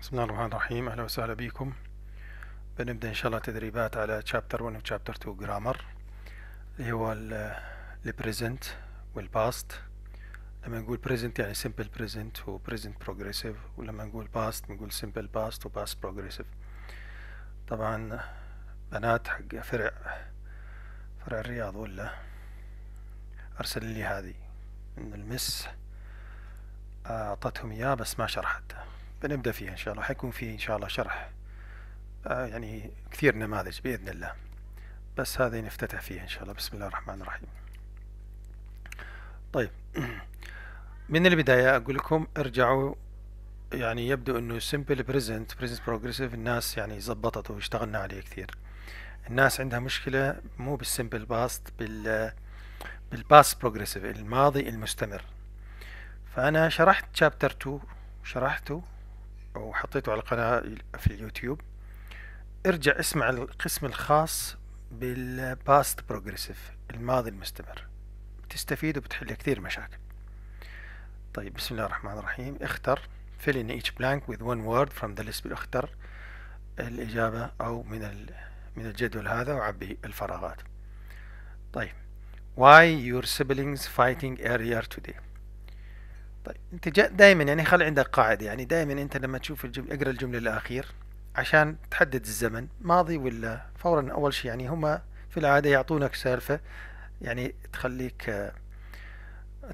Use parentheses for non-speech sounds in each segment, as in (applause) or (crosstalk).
بسم الله الرحمن الرحيم اهلا وسهلا بكم بنبدا ان شاء الله تدريبات على تشابتر 1 وتشابتر 2 جرامر اللي هو البريزنت والباست لما نقول بريزنت يعني سمبل بريزنت و بروجريسيف ولما نقول باست نقول سمبل باست وباست بروجريسيف طبعا بنات حق فرع فرع الرياض ولا ارسل لي هذه ان المس اعطتهم اياه بس ما شرحتها بنبدأ فيها إن شاء الله حيكون فيه إن شاء الله شرح آه، يعني كثير نماذج بإذن الله بس هذه نفتتح فيها إن شاء الله بسم الله الرحمن الرحيم طيب (clears throat) من البداية أقول لكم ارجعوا يعني يبدو أنه سمبل بريزنت بريزنت بروجريسيف الناس يعني زبطته واشتغلنا عليه كثير الناس عندها مشكلة مو بالسمبل باست بال بالباست بروجريسيف الماضي المستمر فأنا شرحت شابتر 2 شرحته وحطيته على القناة في اليوتيوب ارجع اسمع القسم الخاص بالباست بروجريسيف الماضي المستمر بتستفيد وبتحل كثير مشاكل طيب بسم الله الرحمن الرحيم اختر fill in each blank with one word from the list اختر الإجابة أو من من الجدول هذا وعبي الفراغات طيب why your siblings fighting earlier today طيب انت دائما يعني خلي عندك قاعده يعني دائما انت لما تشوف الجم... اقرا الجمله الاخير عشان تحدد الزمن ماضي ولا فورا اول شيء يعني هما في العاده يعطونك سالفه يعني تخليك آه،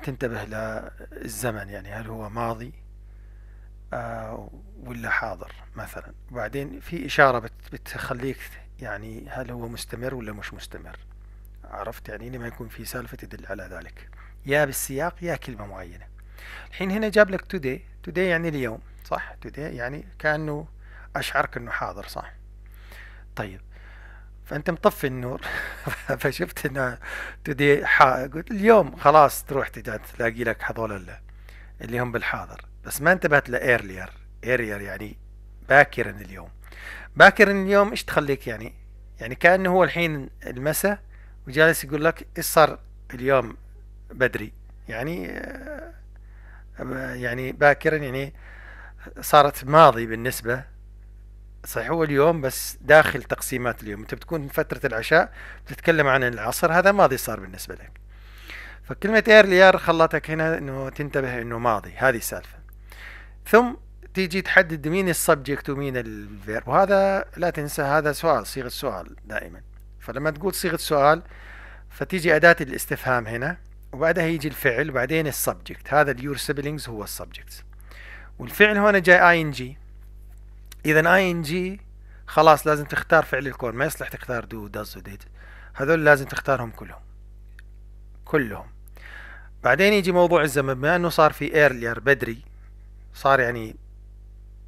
تنتبه للزمن يعني هل هو ماضي آه، ولا حاضر مثلا وبعدين في إشارة بتخليك يعني هل هو مستمر ولا مش مستمر عرفت يعني لما يكون في سالفة تدل على ذلك يا بالسياق يا كلمة معينة الحين هنا جاب لك today today يعني اليوم صح today يعني كأنه أشعرك أنه حاضر صح طيب فأنت مطفي النور (laughs) فشفت أنه today حا... قلت اليوم خلاص تروح تلاقي لك هذول اللي هم بالحاضر بس ما انتبهت لإيرلير ايرير يعني باكرا اليوم باكرا اليوم ايش تخليك يعني يعني كأنه هو الحين المساء وجالس يقول لك ايش صار اليوم بدري يعني آه، يعني باكرا يعني صارت ماضي بالنسبة صحيح هو اليوم بس داخل تقسيمات اليوم انت بتكون فترة العشاء بتتكلم عن العصر هذا ماضي صار بالنسبة لك فكلمة ايرليار خلتك هنا انه تنتبه انه ماضي هذه السالفة ثم تيجي تحدد مين السبجكت ومين الفيرب وهذا لا تنسى هذا سؤال صيغة سؤال دائما فلما تقول صيغة سؤال فتيجي أداة الاستفهام هنا وبعدها يجي الفعل وبعدين السبجكت هذا اليور سيبلينجز هو السبجكت والفعل هنا جاي اي ان جي اذا اي ان جي خلاص لازم تختار فعل الكون ما يصلح تختار دو داز وديت هذول لازم تختارهم كلهم كلهم بعدين يجي موضوع الزمن بما انه صار في ايرلير بدري صار يعني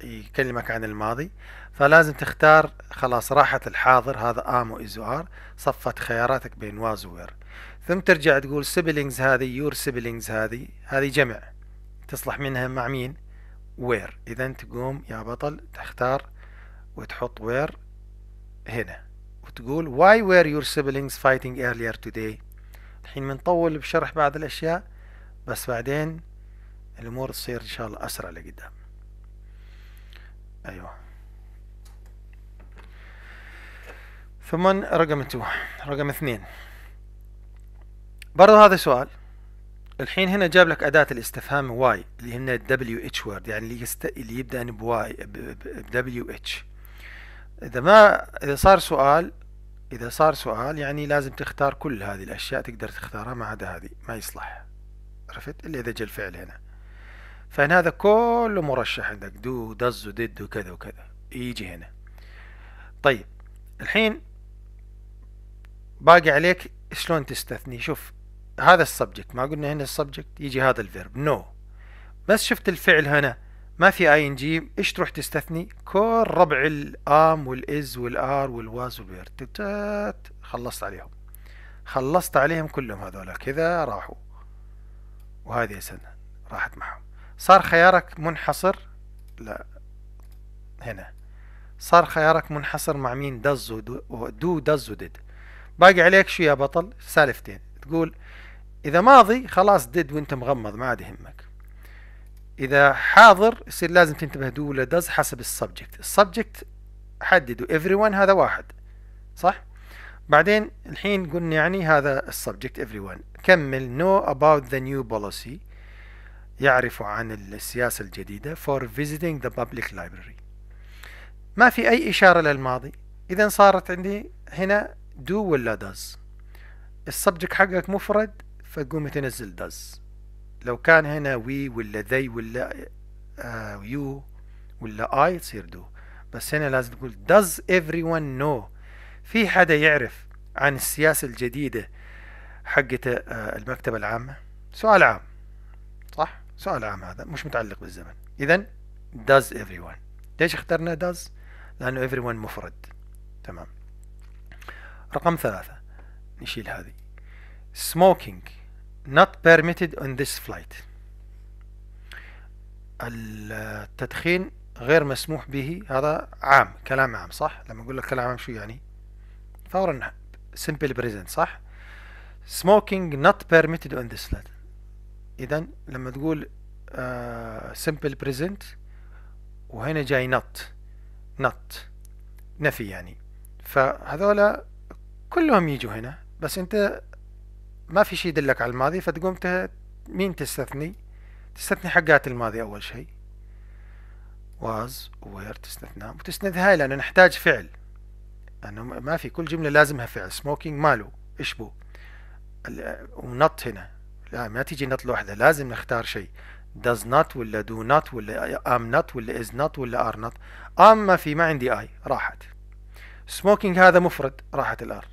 يكلمك عن الماضي فلازم تختار خلاص راحت الحاضر هذا ام وإز وار صفت خياراتك بين واز وير ثم ترجع تقول سبلينجز هذه يور سبلينجز هذه هذه جمع تصلح منها مع مين وير اذا تقوم يا بطل تختار وتحط وير هنا وتقول why were your siblings fighting earlier today الحين بنطول بشرح بعض الاشياء بس بعدين الامور تصير ان شاء الله اسرع لقدام ايوه ثم رقم 2 رقم اثنين برضه هذا سؤال الحين هنا جاب لك أداة الاستفهام واي اللي هنا دبليو اتش وورد يعني اللي, يست... اللي يبدأ بواي بدبليو اتش إذا ما إذا صار سؤال إذا صار سؤال يعني لازم تختار كل هذه الأشياء تقدر تختارها ما عدا هذه ما يصلح عرفت إلا إذا جا الفعل هنا فإن هذا كله مرشح عندك دو دز ودد وكذا وكذا يجي هنا طيب الحين باقي عليك شلون تستثني شوف هذا السبجكت ما قلنا هنا السبجكت يجي هذا الفيرب نو no. بس شفت الفعل هنا ما في اي ان جي ايش تروح تستثني كل ربع الام والاز والار والواز والوير خلصت عليهم خلصت عليهم كلهم هذولا كذا راحوا وهذه سنة راحت معهم صار خيارك منحصر لا هنا صار خيارك منحصر مع مين دز ودو دز ودد باقي عليك شو يا بطل سالفتين تقول اذا ماضي خلاص ديد وانت مغمض ما عاد يهمك اذا حاضر يصير لازم تنتبه دو ولا داز حسب السبجكت السبجكت حدده ون هذا واحد صح بعدين الحين قلنا يعني هذا السبجكت ون، كمل نو أباوت ذا نيو بوليسي يعرف عن السياسة الجديدة فور فيزيتينج ذا بابليك لايبرري. ما في أي إشارة للماضي إذا صارت عندي هنا دو ولا داز. السبجكت حقك مفرد فتقوم تنزل does لو كان هنا وي ولا ذي ولا آه يو ولا اي تصير دو بس هنا لازم تقول does everyone know في حدا يعرف عن السياسة الجديدة حقت آه، المكتبة العامة سؤال عام صح سؤال عام هذا مش متعلق بالزمن اذا does everyone ليش اخترنا does لانه everyone مفرد تمام رقم ثلاثة نشيل هذه smoking not permitted on this flight التدخين غير مسموح به هذا عام كلام عام صح لما اقول لك كلام عام شو يعني فورا simple present صح smoking not permitted on this flight اذا لما تقول uh, simple present وهنا جاي not not نفي يعني فهذولا كلهم يجوا هنا بس انت ما في شيء يدلك على الماضي فتقوم ته... مين تستثني تستثني حقات الماضي أول شيء was where تستثنى وتسند هاي لأنه نحتاج فعل لأنه ما في كل جملة لازمها فعل سموكينج ماله إيش بو ونط هنا لا ما تيجي نط لوحدها لازم نختار شيء does not ولا do not ولا am not ولا is not ولا are not am ما في ما عندي I راحت سموكينج هذا مفرد راحت الار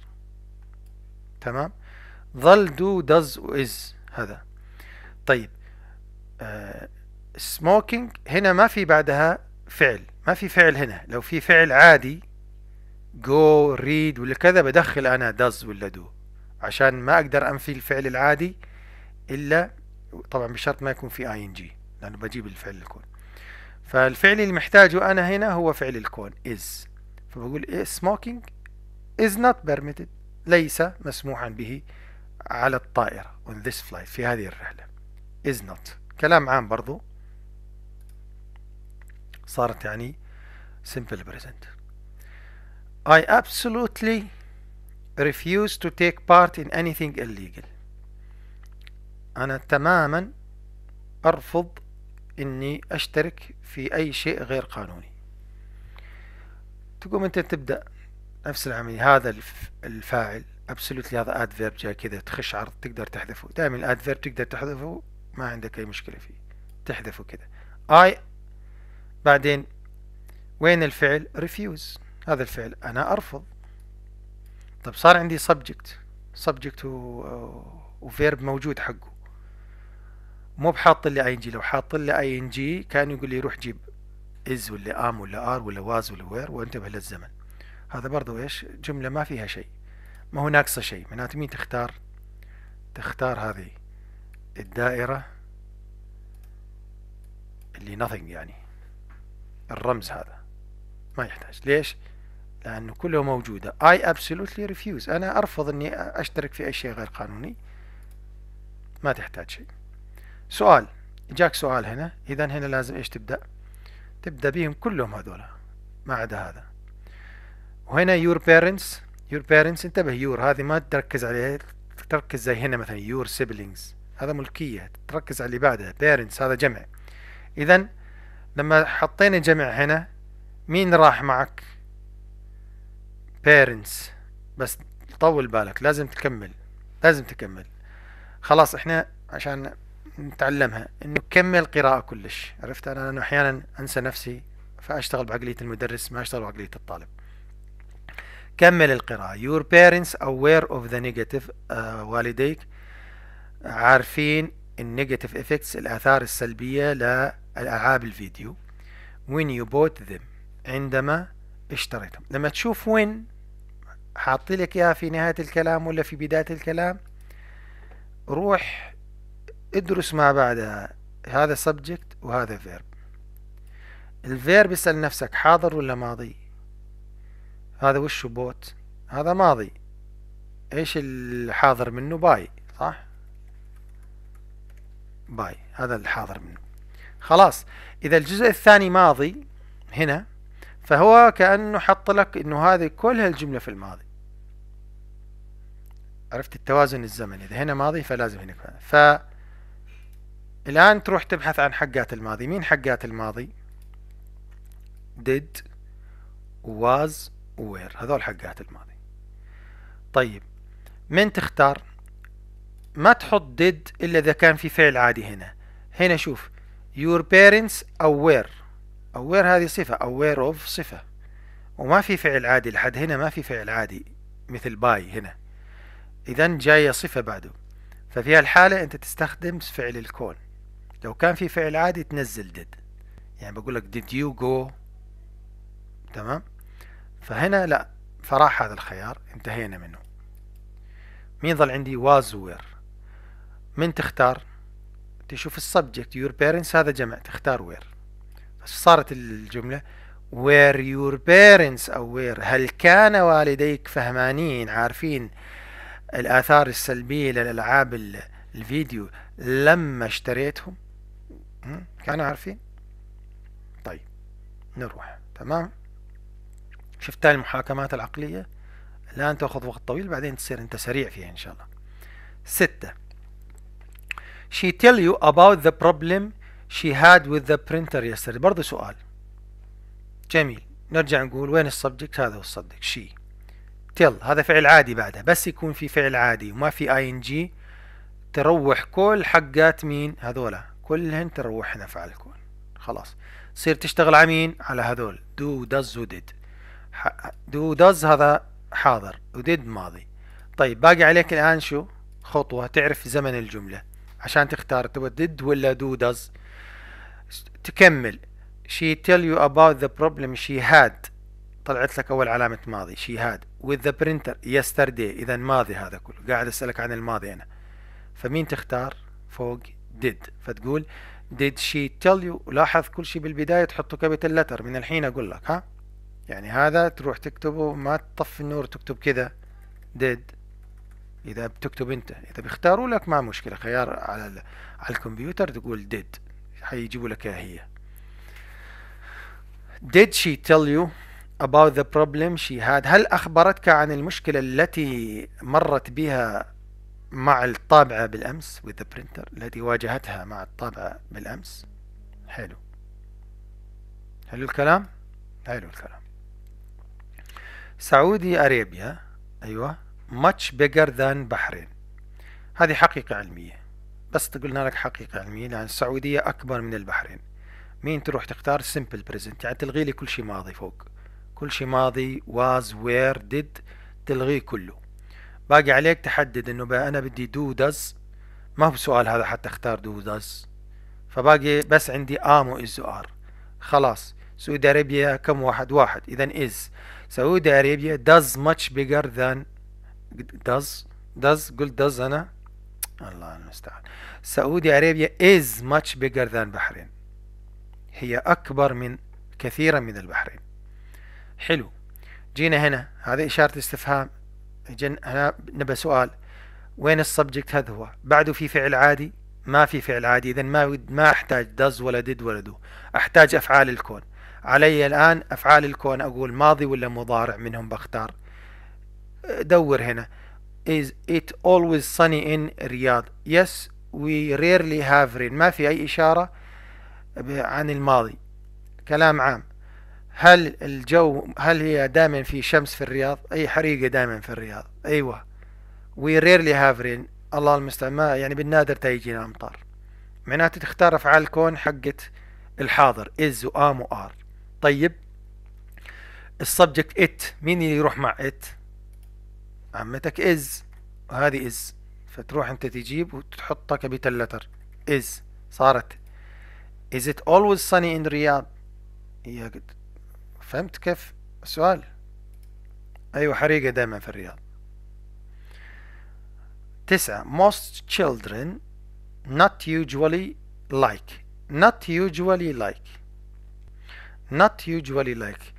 تمام ظل دو does وإز هذا طيب سموكينج آه، uh, هنا ما في بعدها فعل ما في فعل هنا لو في فعل عادي جو ريد ولا كذا بدخل أنا does ولا do عشان ما أقدر أنفي الفعل العادي إلا طبعا بشرط ما يكون في اي ان جي لأنه بجيب الفعل الكون فالفعل اللي محتاجه أنا هنا هو فعل الكون is فبقول إيه، smoking is not permitted ليس مسموحا به على الطائرة on this flight في هذه الرحلة is not كلام عام برضو صارت يعني simple present I absolutely refuse to take part in anything illegal أنا تماما أرفض إني أشترك في أي شيء غير قانوني تقوم أنت تبدأ نفس العملية هذا الفاعل ابسولوتلي هذا ادفيرب جاي كذا تخش عرض تقدر تحذفه دائما الادفيرب تقدر تحذفه ما عندك اي مشكله فيه تحذفه كذا اي بعدين وين الفعل ريفيوز هذا الفعل انا ارفض طب صار عندي سبجكت سبجكت وفيرب موجود حقه مو بحاط لي اي ان جي لو حاط لي اي ان جي كان يقول لي روح جيب از ولا ام ولا ار ولا واز ولا وير وانتبه للزمن هذا برضو ايش جمله ما فيها شيء ما هو ناقصه شيء معناته مين تختار تختار هذه الدائرة اللي nothing يعني الرمز هذا ما يحتاج ليش لأنه كله موجودة I absolutely refuse أنا أرفض أني أشترك في أي شيء غير قانوني ما تحتاج شيء سؤال جاك سؤال هنا إذا هنا لازم إيش تبدأ تبدأ بهم كلهم هذولا ما عدا هذا وهنا your parents يور بيرنتس انتبه يور هذه ما تركز عليها تركز زي هنا مثلا يور سيبلينجز هذا ملكية تركز على اللي بعدها بيرنتس هذا جمع إذا لما حطينا جمع هنا مين راح معك بيرنتس بس طول بالك لازم تكمل لازم تكمل خلاص احنا عشان نتعلمها انه كمل قراءة كلش عرفت انا احيانا انسى نفسي فاشتغل بعقلية المدرس ما اشتغل بعقلية الطالب كمل القراءة Your parents aware of the negative uh, والديك عارفين النيجاتيف افكتس الآثار السلبية لألعاب الفيديو when you bought them عندما اشتريتهم لما تشوف when حاط لك اياها في نهاية الكلام ولا في بداية الكلام روح ادرس ما بعدها هذا subject وهذا verb الفيرب اسأل نفسك حاضر ولا ماضي هذا وش بوت هذا ماضي ايش الحاضر منه باي صح باي هذا الحاضر منه خلاص اذا الجزء الثاني ماضي هنا فهو كأنه حط لك انه هذه كلها الجمله في الماضي عرفت التوازن الزمني اذا هنا ماضي فلازم هنا ف الان تروح تبحث عن حقات الماضي مين حقات الماضي did was وير هذول حقات الماضي طيب من تختار ما تحط did الا اذا كان في فعل عادي هنا هنا شوف your parents aware aware هذه صفة aware of صفة وما في فعل عادي لحد هنا ما في فعل عادي مثل باي هنا اذا جاية صفة بعده ففي هالحالة انت تستخدم فعل الكون لو كان في فعل عادي تنزل did يعني بقول لك did you go تمام فهنا لا فراح هذا الخيار انتهينا منه مين ظل عندي was where من تختار تشوف السبجكت يور بيرنتس هذا جمع تختار وير صارت الجملة where your parents أو where هل كان والديك فهمانين عارفين الآثار السلبية للألعاب الفيديو لما اشتريتهم كانوا عارفين طيب نروح تمام شفت هاي المحاكمات العقلية الآن تأخذ وقت طويل بعدين تصير أنت سريع فيها إن شاء الله ستة She tell you about the problem she had with the printer yesterday برضو سؤال جميل نرجع نقول وين السبجكت هذا هو السبجكت شي تل هذا فعل عادي بعدها بس يكون في فعل عادي وما في اي ان جي تروح كل حقات مين هذولا كلهن تروحنا نفعل الكون خلاص تصير تشتغل على مين على هذول دو داز وديد دو دوز هذا حاضر وديد ماضي طيب باقي عليك الآن شو خطوة تعرف زمن الجملة عشان تختار تبغى did ولا do does تكمل she tell you about the problem she had طلعت لك أول علامة ماضي she had with the printer yesterday إذا ماضي هذا كله قاعد أسألك عن الماضي أنا فمين تختار فوق did فتقول did she tell you لاحظ كل شيء بالبداية تحطه كابيتال لتر من الحين أقول لك ها يعني هذا تروح تكتبه ما تطفي النور تكتب كذا ديد اذا بتكتب انت اذا بيختاروا لك ما مشكله خيار على على الكمبيوتر تقول ديد حيجيبوا لك اياها هي did she tell you about the problem she had هل أخبرتك عن المشكلة التي مرت بها مع الطابعة بالأمس with the printer التي واجهتها مع الطابعة بالأمس حلو حلو الكلام حلو الكلام سعودي أريبيا أيوة much bigger than بحرين هذه حقيقة علمية بس قلنا لك حقيقة علمية لأن السعودية أكبر من البحرين مين تروح تختار simple present يعني تلغي لي كل شيء ماضي فوق كل شيء ماضي was where did تلغيه كله باقي عليك تحدد انه بقى انا بدي دو داز ما هو سؤال هذا حتى اختار دو داز فباقي بس عندي ام وإز وار خلاص سعودي ارابيا كم واحد واحد اذا از سعودي Arabia does much bigger than does does قلت does أنا الله المستعان سعودي Arabia is much bigger than بحرين هي أكبر من كثيرا من البحرين حلو جينا هنا هذه إشارة استفهام جن أنا نبى سؤال وين السبجكت هذا هو بعده في فعل عادي ما في فعل عادي إذا ما ما أحتاج does ولا did ولا do أحتاج أفعال الكون علي الآن أفعال الكون أقول ماضي ولا مضارع منهم بختار دور هنا Is it always sunny in رياض Yes we rarely have rain ما في أي إشارة عن الماضي كلام عام هل الجو هل هي دائما في شمس في الرياض أي حريقة دائما في الرياض أيوة we rarely have rain الله المستعان ما يعني بالنادر تيجينا أمطار معناته تختار أفعال الكون حقت الحاضر is وام am are طيب السبجكت ات مين اللي يروح مع ات عمتك از وهذه از فتروح انت تجيب وتحطها كابيتال لتر از صارت is it always sunny in رياض يا قد فهمت كيف السؤال ايوه حريقة دايما في الرياض تسعة most children not usually like not usually like not usually like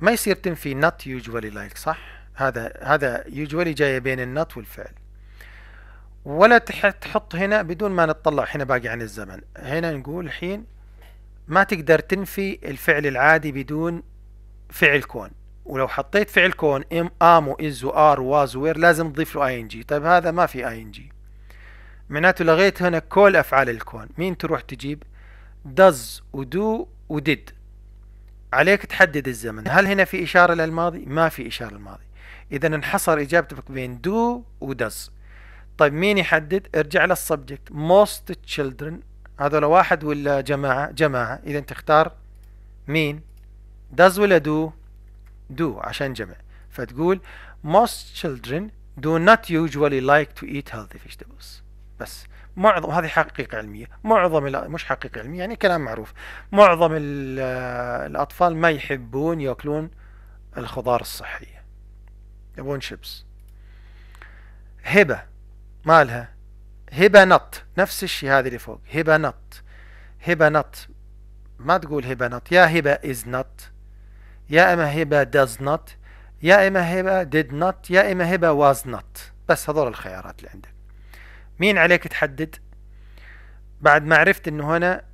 ما يصير تنفي not usually like صح هذا هذا usually جايه بين النوت والفعل ولا تحط هنا بدون ما نطلع هنا باقي عن الزمن هنا نقول الحين ما تقدر تنفي الفعل العادي بدون فعل كون ولو حطيت فعل كون ام ام واز وار واز وير لازم تضيف له اي ان جي طيب هذا ما في اي ان جي معناته لغيت هنا كل افعال الكون مين تروح تجيب does ودو وديد عليك تحدد الزمن هل هنا في إشارة للماضي؟ ما في إشارة للماضي إذا انحصر إجابتك بين do does طيب مين يحدد؟ ارجع للسبجكت most children هذول واحد ولا جماعة؟ جماعة إذا تختار مين؟ does ولا do؟ do عشان جمع فتقول most children do not usually like to eat healthy vegetables بس معظم هذه حقيقة علمية معظم مش حقيقة علمية يعني كلام معروف معظم الأطفال ما يحبون يأكلون الخضار الصحية يبون شيبس هبة مالها هبة نط نفس الشيء هذه اللي فوق هبة نط هبة نط ما تقول هبة نط يا هبة is not يا إما هبة does not يا إما هبة did not يا إما هبة was not بس هذول الخيارات اللي عندك مين عليك تحدد بعد ما عرفت انه هنا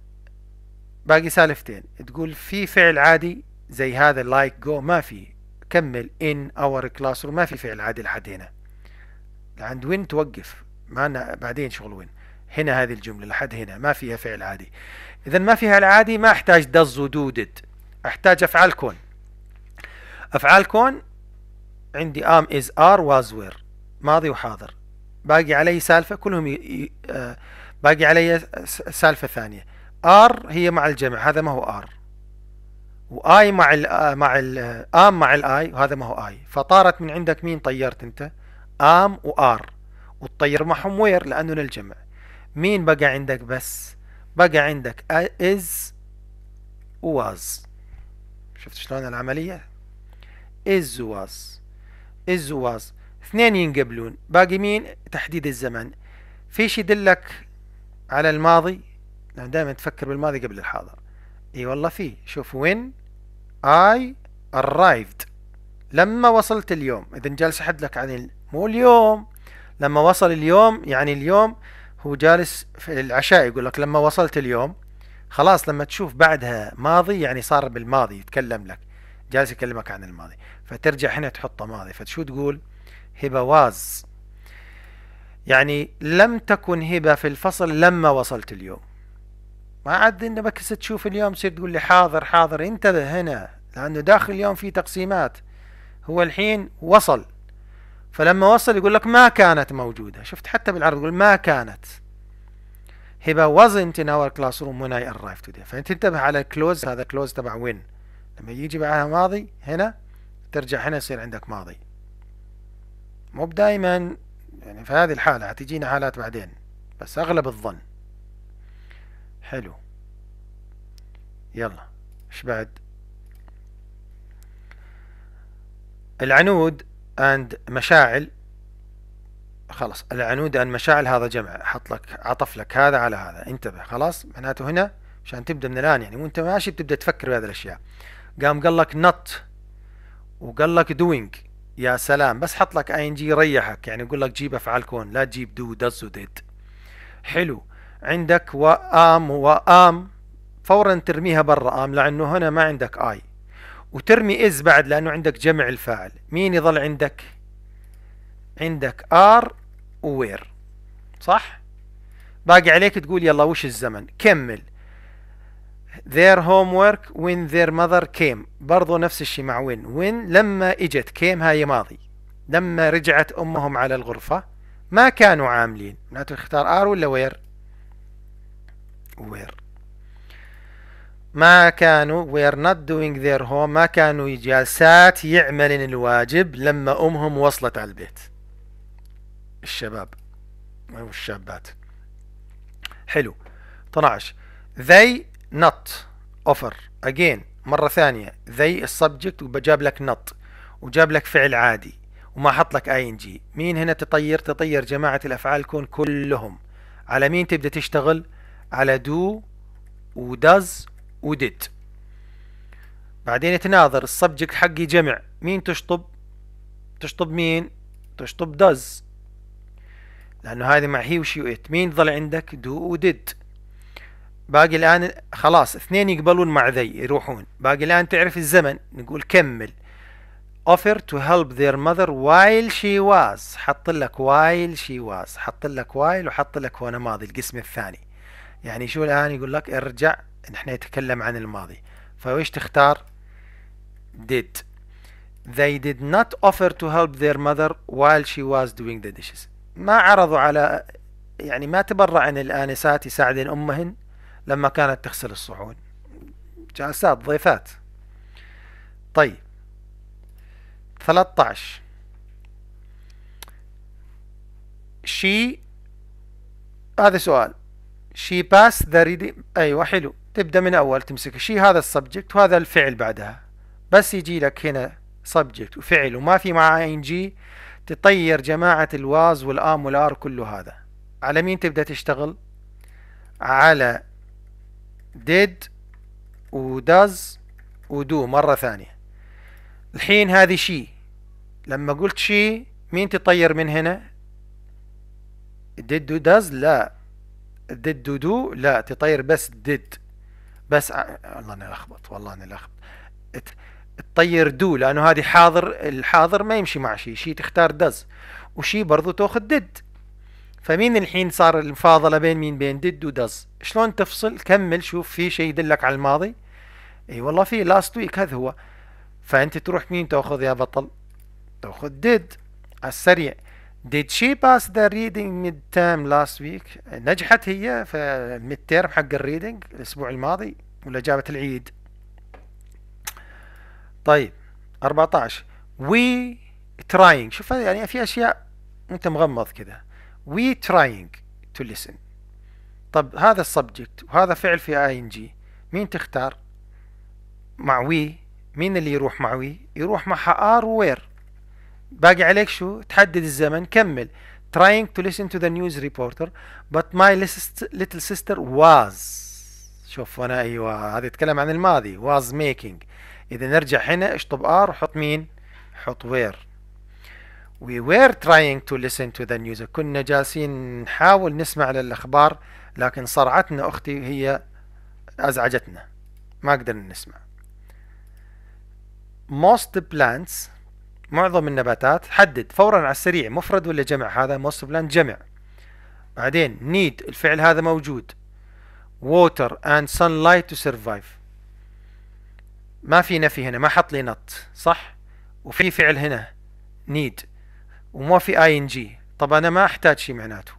باقي سالفتين تقول في فعل عادي زي هذا لايك like جو ما في كمل ان اور كلاس ما في فعل عادي لحد هنا عند وين توقف ما أنا بعدين شغل وين هنا هذه الجملة لحد هنا ما فيها فعل عادي إذا ما فيها العادي ما أحتاج دز ودودد أحتاج أفعال كون أفعال كون عندي ام از ار واز وير ماضي وحاضر باقي علي سالفة كلهم ي... ي... آه، باقي علي سالفة ثانية ار هي مع الجمع هذا ما هو ار واي مع ال آه، مع ال آه، ام مع الاي وهذا ما هو اي فطارت من عندك مين طيرت انت ام وار وتطير معهم وير لانه للجمع مين بقى عندك بس بقى عندك از وواز شفت شلون العملية از وواز از وواز اثنين ينقبلون باقي مين تحديد الزمن في شيء يدلك على الماضي لان نعم، دائما تفكر بالماضي قبل الحاضر اي والله في شوف وين اي arrived لما وصلت اليوم اذا جالس احد لك عن ال... مو اليوم لما وصل اليوم يعني اليوم هو جالس في العشاء يقول لك لما وصلت اليوم خلاص لما تشوف بعدها ماضي يعني صار بالماضي يتكلم لك جالس يكلمك عن الماضي فترجع هنا تحطه ماضي فشو تقول هبة واز يعني لم تكن هبة في الفصل لما وصلت اليوم ما عاد انك تشوف اليوم تصير تقول لي حاضر حاضر انتبه هنا لانه داخل اليوم في تقسيمات هو الحين وصل فلما وصل يقول لك ما كانت موجودة شفت حتى بالعرض يقول ما كانت هبة wasn't in our classroom when I arrived today فانت انتبه على كلوز هذا كلوز تبع وين لما يجي بعدها ماضي هنا ترجع هنا يصير عندك ماضي مو دائما يعني في هذه الحالة هتجينا حالات بعدين بس أغلب الظن حلو يلا ايش بعد العنود and مشاعل خلاص العنود and مشاعل هذا جمع حط لك عطف لك هذا على هذا انتبه خلاص معناته هنا عشان تبدا من الان يعني وانت ماشي بتبدا تفكر بهذه الاشياء قام قال لك not وقال لك doing يا سلام بس حط لك اي ان جي يريحك يعني يقول لك جيب افعال كون لا تجيب دو دز وديد حلو عندك وام وام فورا ترميها برا ام لانه هنا ما عندك اي وترمي از بعد لانه عندك جمع الفاعل مين يظل عندك عندك ار وير صح باقي عليك تقول يلا وش الزمن كمل their homework when their mother came برضو نفس الشيء مع when when لما اجت came هاي ماضي لما رجعت امهم على الغرفة ما كانوا عاملين معناته اختار ار ولا وير وير ما كانوا were not doing their home ما كانوا جالسات يعملن الواجب لما امهم وصلت على البيت الشباب او الشابات حلو 12 they not offer again مرة ثانية they subject وجاب لك not وجاب لك فعل عادي وما حط لك اي ان جي مين هنا تطير تطير جماعة الافعال كون كلهم على مين تبدأ تشتغل على do و does و did بعدين تناظر السبجكت حقي جمع مين تشطب تشطب مين تشطب does لانه هذه مع هي وشي وات مين ظل عندك و did باقي الآن خلاص اثنين يقبلون مع ذي يروحون باقي الآن تعرف الزمن نقول كمل offer to help their mother while she was حط لك while she was حط لك while وحط لك هنا ماضي القسم الثاني يعني شو الآن يقول لك ارجع نحن نتكلم عن الماضي فويش تختار did they did not offer to help their mother while she was doing the dishes ما عرضوا على يعني ما تبرع عن الآنسات يساعدن أمهن لما كانت تغسل الصحون جلسات ضيفات طيب 13 شي هذا سؤال شي باس ذا reading ايوه حلو تبدا من اول تمسك شي هذا السبجكت وهذا الفعل بعدها بس يجي لك هنا سبجكت وفعل وما في معاه ان جي تطير جماعة الواز والام والار كله هذا على مين تبدا تشتغل على did وداز ودو مرة ثانية الحين هذه شي لما قلت شي مين تطير من هنا did وداز لا did ودو لا تطير بس did بس والله انا لخبط والله انا لخبط تطير دو لانه هذه حاضر الحاضر ما يمشي مع شي شي تختار داز وشي برضو تاخذ ديد فمين الحين صار المفاضله بين مين بين ديد ودز شلون تفصل كمل شوف في شيء يدلك على الماضي اي والله في لاست ويك هذا هو فانت تروح مين تاخذ يا بطل تاخذ ديد على السريع Did she pass the reading midterm last week؟ نجحت هي في الميد تيرم حق الريدنج الأسبوع الماضي ولا جابت العيد؟ طيب 14 we trying شوف يعني في أشياء أنت مغمض كذا we trying to listen طب هذا السبجكت وهذا فعل في اي ان جي مين تختار مع وي مين اللي يروح مع وي يروح معها ار وير باقي عليك شو تحدد الزمن كمل trying to listen to the news reporter but my little sister was شوف انا ايوه هذا يتكلم عن الماضي was making اذا نرجع هنا اشطب ار وحط مين حط وير we were trying to listen to the news كنا جالسين نحاول نسمع للأخبار لكن صرعتنا أختي هي أزعجتنا ما قدرنا نسمع most plants معظم النباتات حدد فورا على السريع مفرد ولا جمع هذا most plant جمع بعدين need الفعل هذا موجود water and sunlight to survive ما في نفي هنا ما حط لي not صح وفي فعل هنا need وما في اي ان جي طب انا ما احتاج شيء معناته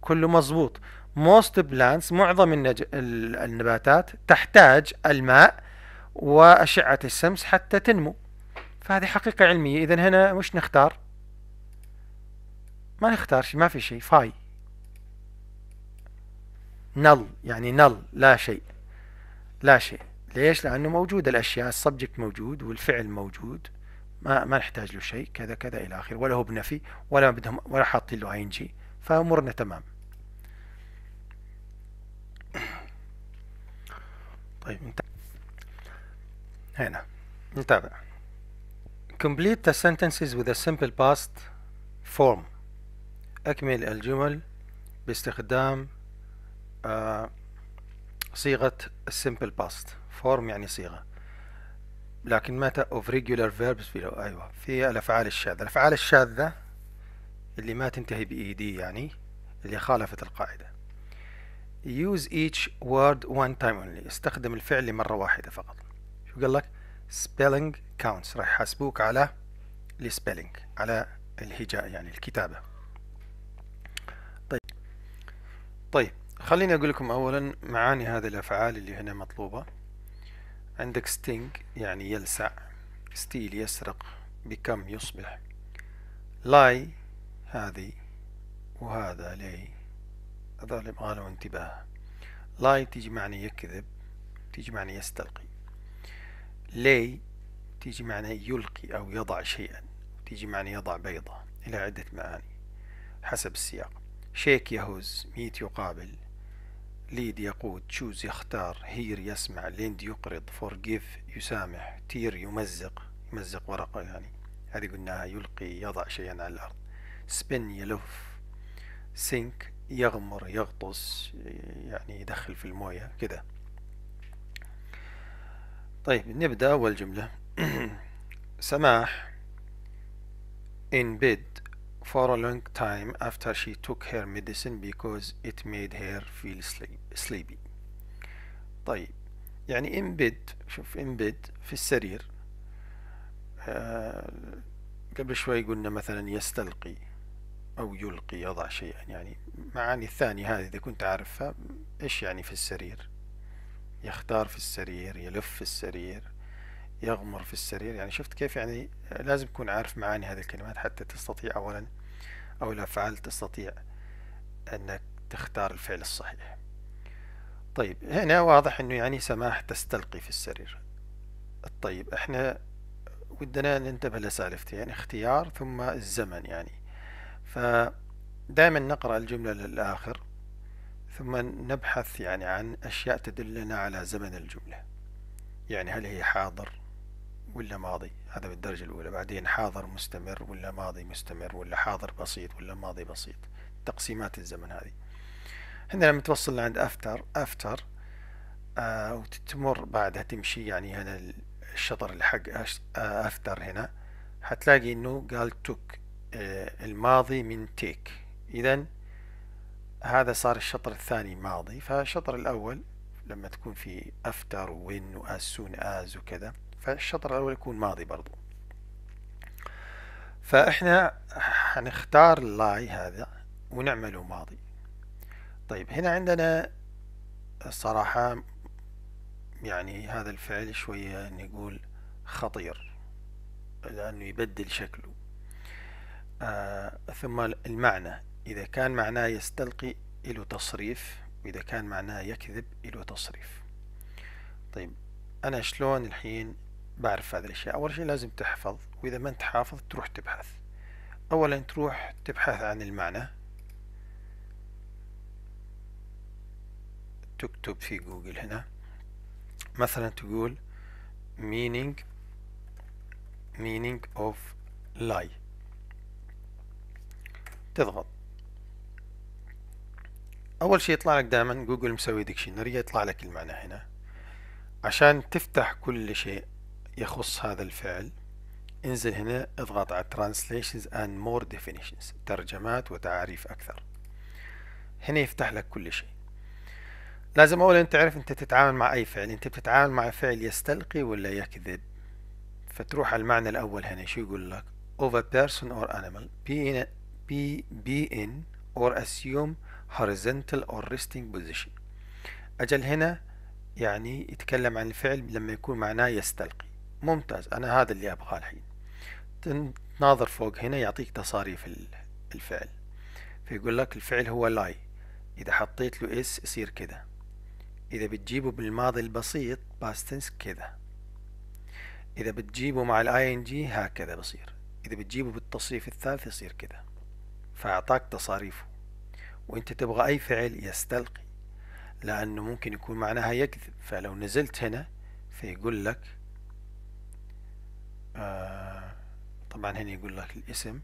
كله مزبوط موست بلانتس معظم النج... النباتات تحتاج الماء واشعه الشمس حتى تنمو فهذه حقيقه علميه اذا هنا مش نختار ما نختار شيء ما في شيء فاي نل يعني نل لا شيء لا شيء ليش لانه موجود الاشياء السبجكت موجود والفعل موجود ما ما نحتاج له شيء كذا كذا الى اخره ولا هو بنفي ولا بدهم ولا حاطين له اي ان جي فامورنا تمام (clears throat) طيب انت هنا نتابع complete the sentences with a simple past form أكمل الجمل باستخدام آه، صيغة simple past form يعني صيغة لكن متى of regular verbs في أيوة في الأفعال الشاذة الأفعال الشاذة اللي ما تنتهي بإي دي يعني اللي خالفت القاعدة use each word one time only استخدم الفعل لمرة واحدة فقط شو قال لك spelling counts راح يحاسبوك على السبيلينج على الهجاء يعني الكتابة طيب طيب خليني أقول لكم أولا معاني هذه الأفعال اللي هنا مطلوبة عندك sting يعني يلسع steal يسرق become يصبح lie هذه وهذا لي هذا يبغى له انتباه lie تيجي معني يكذب تيجي معني يستلقي لي تيجي معني يلقي أو يضع شيئا تيجي معني يضع بيضة إلى عدة معاني حسب السياق شيك يهز ميت يقابل ليد يقود تشوز يختار هير يسمع ليند يقرض فورجيف يسامح تير يمزق يمزق ورقة يعني هذه قلناها يلقي يضع شيئا على الأرض سبين يلف سينك يغمر يغطس يعني يدخل في الموية كده طيب نبدأ أول جملة (clears throat) سماح in bed for a long time after she took her medicine because it made her feel sleepy طيب يعني in bed شوف in bed في السرير آه قبل شوي قلنا مثلا يستلقي أو يلقي يضع شيئا يعني،, يعني معاني الثانية هذه إذا كنت عارفها إيش يعني في السرير يختار في السرير يلف في السرير يغمر في السرير يعني شفت كيف يعني لازم تكون عارف معاني هذه الكلمات حتى تستطيع أولا أو الأفعال تستطيع أنك تختار الفعل الصحيح طيب هنا واضح أنه يعني سماح تستلقي في السرير طيب احنا ودنا ننتبه لسالفتين يعني اختيار ثم الزمن يعني فدائما نقرأ الجملة للآخر ثم نبحث يعني عن أشياء تدلنا على زمن الجملة يعني هل هي حاضر ولا ماضي هذا بالدرجة الأولى بعدين حاضر مستمر ولا ماضي مستمر ولا حاضر بسيط ولا ماضي بسيط تقسيمات الزمن هذه هنا لما توصل عند افتر افتر آه وتمر بعدها تمشي يعني هنا الشطر اللي حق آه، افتر هنا هتلاقي انه قال توك آه الماضي من تيك اذا هذا صار الشطر الثاني ماضي فالشطر الاول لما تكون في افتر وين واسون از وكذا فالشطر الأول يكون ماضي برضو فإحنا هنختار اللاي هذا ونعمله ماضي طيب هنا عندنا الصراحة يعني هذا الفعل شوية نقول خطير لأنه يبدل شكله آه ثم المعنى إذا كان معناه يستلقي له تصريف وإذا كان معناه يكذب له تصريف طيب أنا شلون الحين بعرف هذا الاشياء اول شيء لازم تحفظ واذا ما انت حافظ تروح تبحث اولا تروح تبحث عن المعنى تكتب في جوجل هنا مثلا تقول meaning meaning of lie تضغط اول شيء يطلع لك دائما جوجل مسوي ديكشنري يطلع لك المعنى هنا عشان تفتح كل شيء يخص هذا الفعل انزل هنا اضغط على translations and more definitions ترجمات وتعاريف أكثر هنا يفتح لك كل شيء لازم أولا تعرف أنت تتعامل مع أي فعل أنت بتتعامل مع فعل يستلقي ولا يكذب فتروح على المعنى الأول هنا شو يقول لك of a person or animal be in, a, be, be in or assume horizontal or resting position أجل هنا يعني يتكلم عن الفعل لما يكون معناه يستلقي ممتاز أنا هذا اللي أبغاه الحين تناظر فوق هنا يعطيك تصاريف الفعل فيقول لك الفعل هو لاي إذا حطيت له اس يصير كذا إذا بتجيبه بالماضي البسيط باستنس كذا إذا بتجيبه مع الاي ان جي هكذا بصير إذا بتجيبه بالتصريف الثالث يصير كذا فأعطاك تصاريفه وأنت تبغى أي فعل يستلقي لأنه ممكن يكون معناها يكذب فلو نزلت هنا فيقول لك آه، طبعا هنا يقول لك الاسم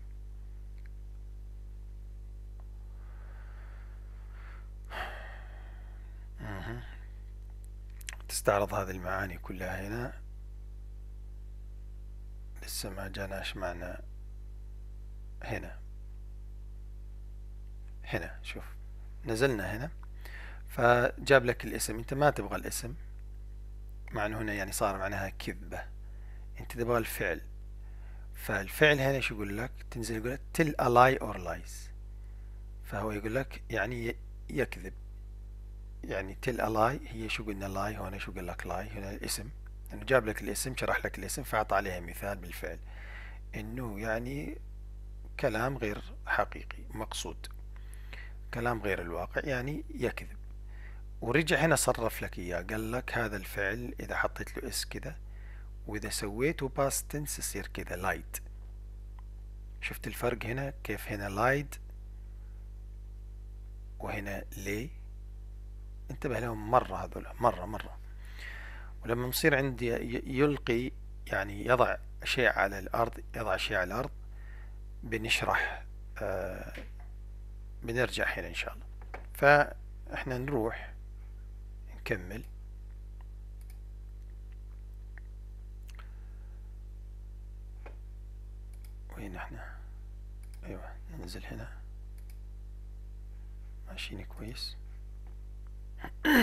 تستعرض هذه المعاني كلها هنا لسه ما جاناش معنى هنا هنا شوف نزلنا هنا فجاب لك الاسم انت ما تبغى الاسم مع انه هنا يعني صار معناها كذبه انت تبغى الفعل فالفعل هنا شو يقول لك تنزل يقول لك تل a lie or lies فهو يقول لك يعني يكذب يعني تل a lie هي شو قلنا lie هنا شو قال لك lie هنا الاسم انه جاب لك الاسم شرح لك الاسم فاعطى عليها مثال بالفعل انه يعني كلام غير حقيقي مقصود كلام غير الواقع يعني يكذب ورجع هنا صرف لك اياه قال لك هذا الفعل اذا حطيت له اس كذا واذا سويته past tense يصير كده لايد شفت الفرق هنا كيف هنا لايد وهنا لي انتبه لهم مرة هذول مرة مرة ولما مصير عندي يلقي يعني يضع شيء على الأرض يضع شيء على الأرض بنشرح آه بنرجع هنا إن شاء الله فإحنا نروح نكمل وين احنا ايوه ننزل هنا ماشيين كويس (clears throat)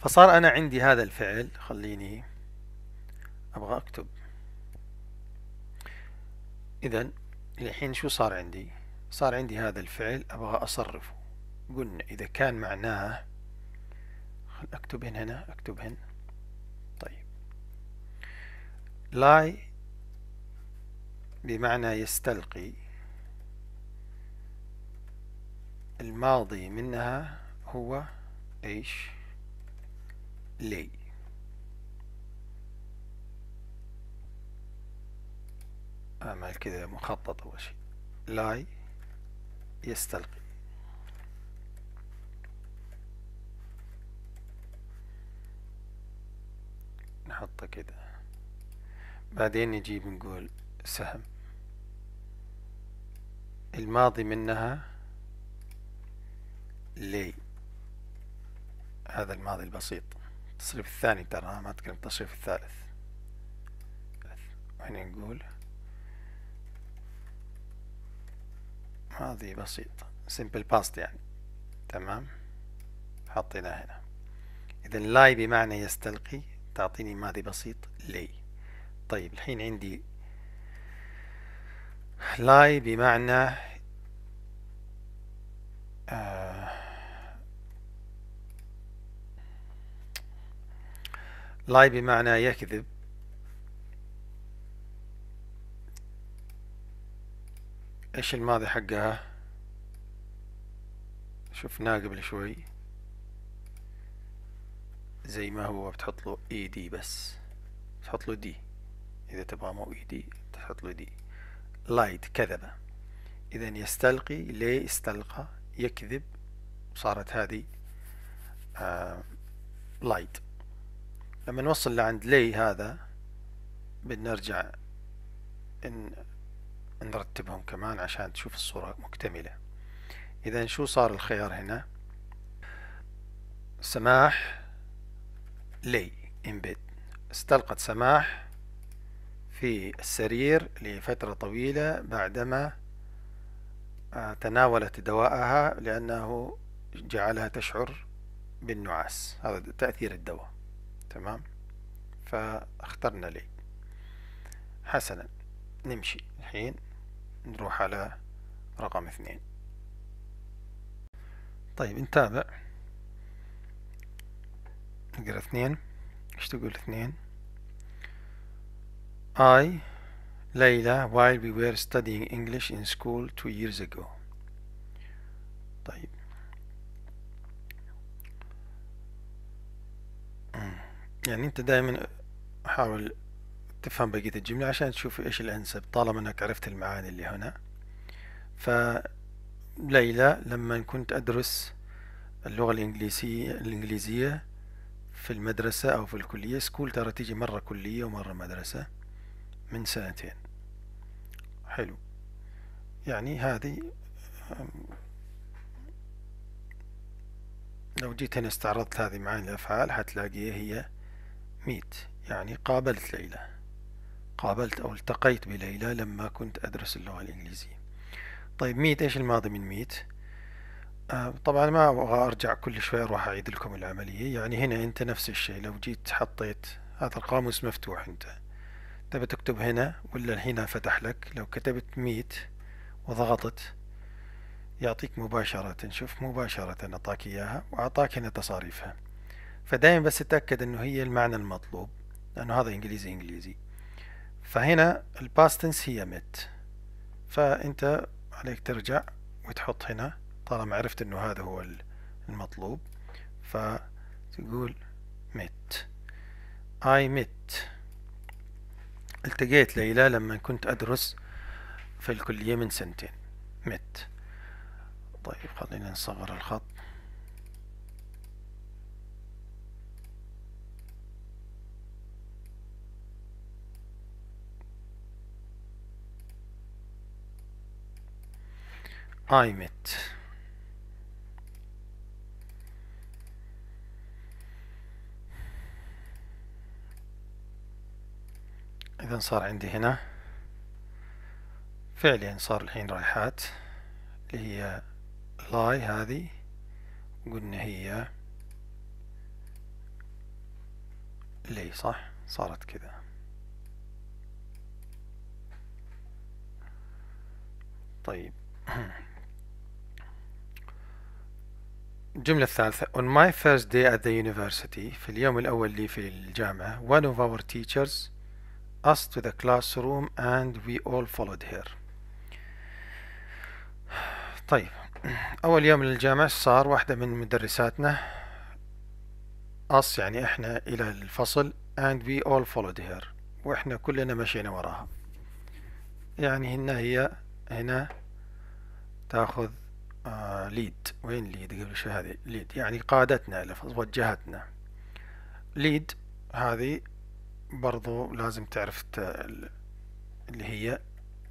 فصار انا عندي هذا الفعل خليني ابغى اكتب اذا الحين شو صار عندي صار عندي هذا الفعل ابغى اصرفه قلنا اذا كان معناه خل اكتب هنا اكتب هنا طيب lie بمعنى يستلقي الماضي منها هو ايش لي اعمل كذا مخطط اول شيء لاي يستلقي نحطه كذا بعدين نجيب نقول سهم الماضي منها لي هذا الماضي البسيط التصريف الثاني ترى ما تكلم التصريف الثالث هنا نقول ماضي بسيط simple past يعني تمام حطيناه هنا اذا لاي بمعنى يستلقي تعطيني ماضي بسيط لي طيب الحين عندي لاي بمعنى آه لاي بمعنى يكذب ايش الماضي حقها شفناه قبل شوي زي ما هو بتحط له اي e دي بس تحط له دي اذا تبغى مو اي e دي تحط له دي لايد كذب إذا يستلقي لي استلقى يكذب صارت هذه لايد آه، لما نوصل لعند لي هذا بنرجع إن نرتبهم كمان عشان تشوف الصورة مكتملة إذا شو صار الخيار هنا سماح لي embed استلقت سماح في السرير لفترة طويلة بعدما آه، تناولت دواءها لأنه جعلها تشعر بالنعاس هذا تأثير الدواء تمام فاخترنا لي حسنا نمشي الحين نروح على رقم اثنين طيب نتابع نقرا اثنين ايش تقول اثنين I, Leila, while we were studying English in school two years ago. طيب. يعني انت دائما حاول تفهم بقية الجملة عشان تشوف ايش الانسب طالما انك عرفت المعاني اللي هنا ف ليلى لما كنت ادرس اللغة الانجليزية الانجليزية في المدرسة او في الكلية سكول ترى تيجي مرة كلية ومرة مدرسة من سنتين حلو يعني هذه لو جيت هنا استعرضت هذه معاني الأفعال هتلاقيها هي ميت يعني قابلت ليلى قابلت أو التقيت بليلى لما كنت أدرس اللغة الإنجليزية طيب ميت إيش الماضي من ميت آه طبعا ما أبغى أرجع كل شوي أروح أعيد لكم العملية يعني هنا أنت نفس الشيء لو جيت حطيت هذا القاموس مفتوح أنت تبى تكتب هنا ولا الحين فتح لك لو كتبت ميت وضغطت يعطيك مباشرة شوف مباشرة أعطاك إياها وأعطاك هنا تصاريفها فدائما بس تتأكد أنه هي المعنى المطلوب لأنه هذا إنجليزي إنجليزي فهنا الباستنس هي ميت فأنت عليك ترجع وتحط هنا طالما عرفت أنه هذا هو المطلوب فتقول ميت I met التقيت ليلى لما كنت أدرس في الكلية من سنتين مت طيب خلينا نصغر الخط I met اذا صار عندي هنا فعليا صار الحين رايحات اللي هي لاي هذه قلنا هي لي صح صارت كذا طيب الجملة (clears throat) الثالثة On my first day at the university في اليوم الأول لي في الجامعة one of our teachers us to the classroom and we all followed her طيب أول يوم للجامعة صار واحدة من مدرساتنا us يعني إحنا إلى الفصل and we all followed her وإحنا كلنا مشينا وراها يعني هنا هي هنا تأخذ ليد آه، وين ليد قبل شوي هذه ليد يعني قادتنا إلى وجهتنا ليد هذه برضو لازم تعرف اللي هي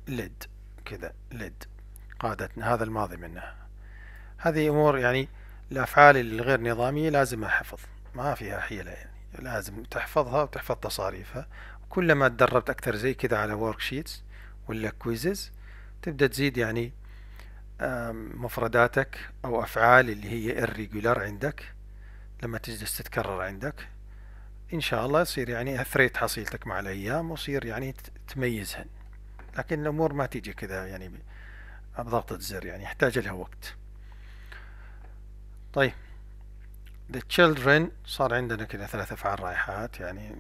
لد كذا لد قادتنا هذا الماضي منها هذه أمور يعني الأفعال الغير نظامية لازم حفظ ما فيها حيلة يعني لازم تحفظها وتحفظ تصاريفها كلما تدربت أكثر زي كذا على ورك شيتس ولا كويزز تبدأ تزيد يعني مفرداتك أو أفعال اللي هي irregular عندك لما تجلس تتكرر عندك ان شاء الله يصير يعني اثريت حصيلتك مع الايام وصير يعني تميزهن لكن الامور ما تيجي كذا يعني بضغطة زر يعني يحتاج لها وقت طيب the children صار عندنا كذا ثلاث افعال رايحات يعني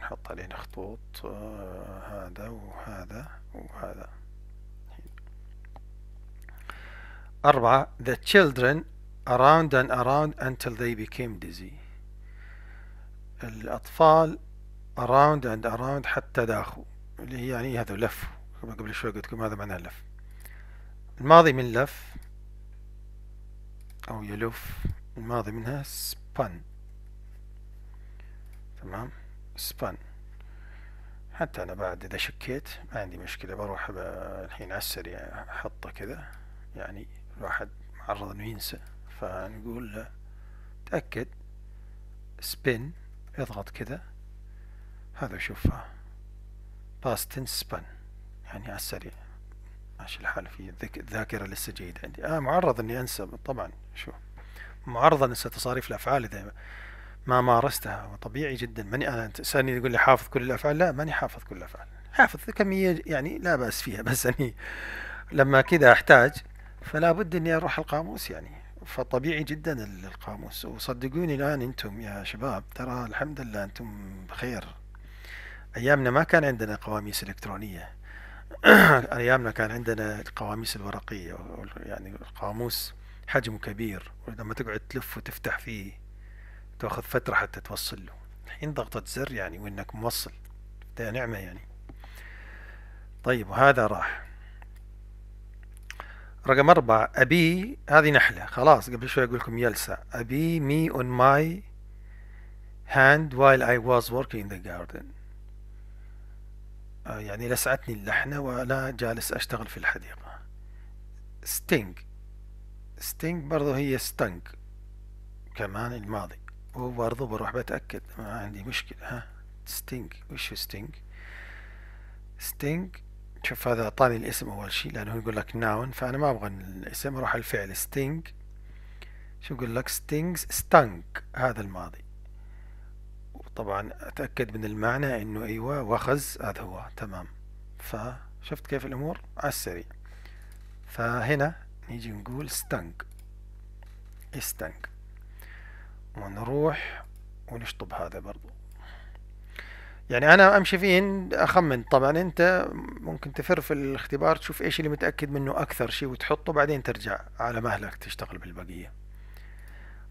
نحط عليه خطوط آه هذا وهذا وهذا أربعة the children around and around until they became dizzy الأطفال around and around حتى داخوا اللي هي يعني هذا لف قبل شوي قلت لكم هذا معناه لف الماضي من لف أو يلف الماضي منها spun تمام spun حتى أنا بعد إذا شكيت ما عندي مشكلة بروح الحين على السريع أحطه كذا يعني الواحد معرض إنه ينسى فنقول له تأكد spin اضغط كذا هذا شوفها past tense span يعني على السريع ماشي الحال في الذاكرة لسه جيدة عندي آه معرض اني انسى طبعا شو معرض انسى تصاريف الافعال اذا ما مارستها وطبيعي جدا ماني آه، انا تسألني يقول لي حافظ كل الافعال لا ماني حافظ كل الافعال حافظ كمية يعني لا بأس فيها (laughs) بس اني لما كذا احتاج فلا بد اني اروح القاموس يعني فطبيعي جدا القاموس وصدقوني الآن أنتم يا شباب ترى الحمد لله أنتم بخير أيامنا ما كان عندنا قواميس إلكترونية (clears throat) أيامنا كان عندنا القواميس الورقية يعني القاموس حجمه كبير ولما تقعد تلف وتفتح فيه تاخذ فترة حتى توصل له الحين ضغطة زر يعني وإنك موصل ده نعمة يعني طيب وهذا راح رقم أربعة أبي هذه نحلة خلاص قبل شوي أقول لكم يلسع أبي مي on my hand while I was working in the garden آه، يعني لسعتني اللحنة وأنا جالس أشتغل في الحديقة sting sting برضه هي stung كمان الماضي وبرضه بروح بتأكد ما عندي مشكلة ها sting وش sting sting شوف هذا اعطاني الاسم اول شيء لانه يقول لك ناون فانا ما ابغى الاسم اروح الفعل ستينج شو يقول لك ستينجز ستانج هذا الماضي وطبعا اتاكد من المعنى انه ايوه وخز هذا هو تمام فشفت كيف الامور على السريع فهنا نيجي نقول ستانك ستانك ونروح ونشطب هذا برضو يعني انا امشي فيهن اخمن طبعا انت ممكن تفر في الاختبار تشوف ايش اللي متاكد منه اكثر شيء وتحطه بعدين ترجع على مهلك تشتغل بالبقيه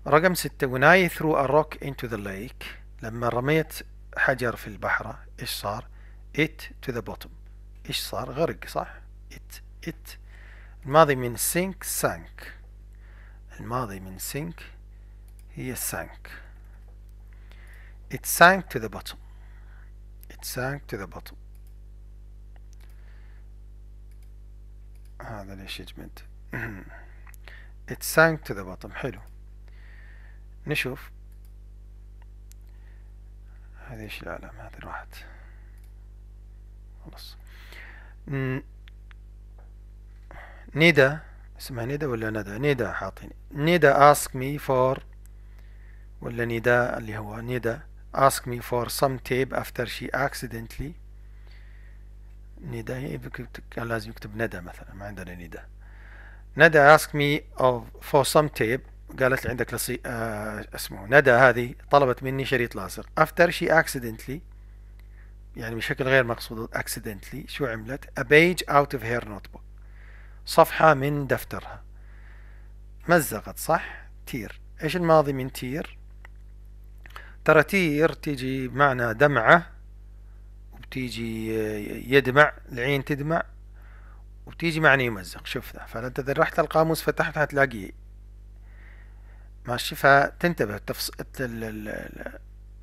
رقم ستة when I threw a rock into the lake لما رميت حجر في البحر ايش صار it to the bottom ايش صار غرق صح it it الماضي من sink sank الماضي من sink هي sank it sank to the bottom sank to the bottom هذا ليش يجمد (clears throat) it sank to the bottom حلو نشوف هذه ايش العلامة هذه راحت خلاص نيدا اسمها نيدا ولا ندى نيدا حاطين نيدا ask me for ولا نيدا اللي هو نيدا asked me for some tape after she accidentally ندى إيه، يعني لازم يكتب ندى مثلا ما عندنا ندى ندى asked me of for some tape قالت لي عندك لصي آه اسمه ندى هذه طلبت مني شريط لاسر after she accidentally يعني بشكل غير مقصود accidentally شو عملت a page out of her notebook صفحة من دفترها مزقت صح تير ايش الماضي من تير تراتير تيجي بمعنى دمعة وبتيجي يدمع العين تدمع وبتيجي معنى يمزق شوف ذا فانت اذا رحت القاموس فتحت هتلاقيه ماشي فتنتبه التفص...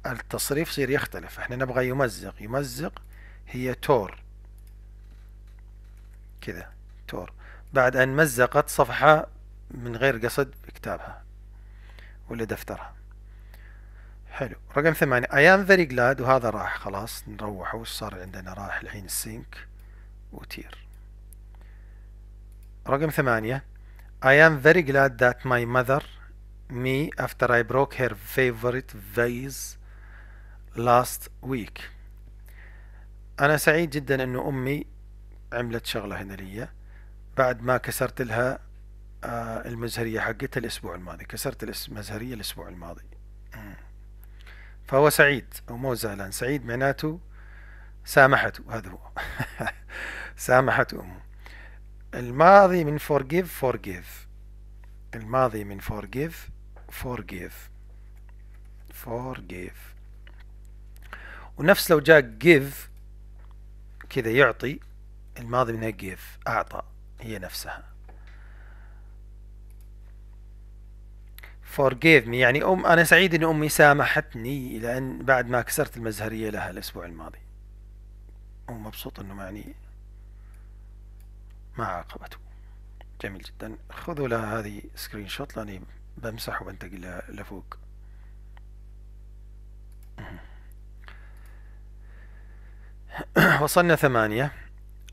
التصريف يصير يختلف احنا نبغى يمزق يمزق هي تور كذا تور بعد ان مزقت صفحة من غير قصد كتابها ولا دفترها حلو رقم ثمانية I am very glad وهذا راح خلاص نروحه وش صار عندنا راح الحين sink وتير رقم ثمانية I am very glad that my mother me after I broke her favorite vase last week أنا سعيد جدا أنه أمي عملت شغلة هنا لي بعد ما كسرت لها آه، المزهرية حقتها الأسبوع الماضي كسرت المزهرية الأسبوع الماضي فهو سعيد أو مو زعلان سعيد معناته سامحته هذا هو (laughs) سامحته أمه الماضي من forgive forgive الماضي من forgive forgive forgive ونفس لو جاء give كذا يعطي الماضي من give أعطى هي نفسها فورجيف me يعني أم أنا سعيد أن أمي سامحتني لأن بعد ما كسرت المزهرية لها الأسبوع الماضي ومبسوط أنه يعني ما عاقبته جميل جدا خذوا لها هذه سكرين شوت لأني بمسح وبنتقل لفوق وصلنا ثمانية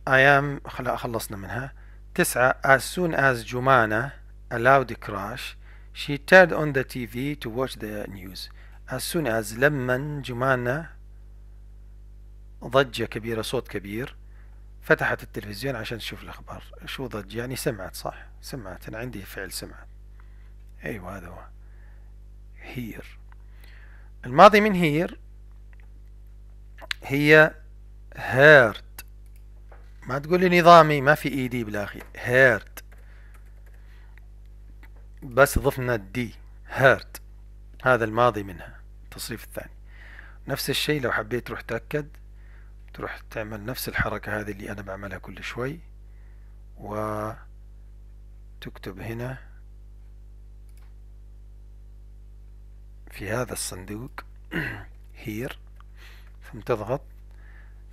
أيام خلصنا منها تسعة as soon as Jumana allowed crash She turned on the TV to watch the news. As soon as لمن جمانة ضجة كبيرة صوت كبير فتحت التلفزيون عشان تشوف الأخبار شو ضجة يعني سمعت صح سمعت أنا عندي فعل سمعت أيوة هذا هو هير. الماضي من هير هي heard ما تقول لي نظامي ما في اي e دي بالاخير heard بس ضفنا الدي هيرت هذا الماضي منها التصريف الثاني نفس الشيء لو حبيت تروح تأكد تروح تعمل نفس الحركة هذه اللي أنا بعملها كل شوي وتكتب هنا في هذا الصندوق هير (clears throat) ثم تضغط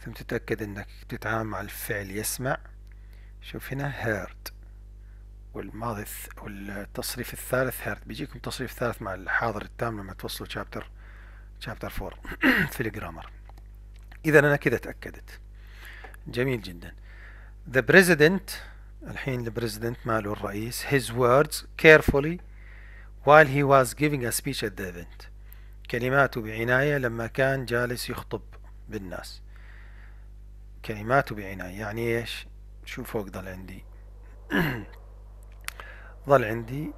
ثم تتأكد أنك تتعامل مع الفعل يسمع شوف هنا هيرد والماضي والتصريف الثالث هرت بيجيكم تصريف ثالث مع الحاضر التام لما توصلوا شابتر شابتر 4 في الجرامر اذا انا كده تاكدت جميل جدا the president الحين البريزيدنت president ماله الرئيس his words carefully while he was giving a speech at the event كلماته بعناية لما كان جالس يخطب بالناس كلماته بعناية يعني ايش شوف فوق ضل عندي (coughs) ظل عندي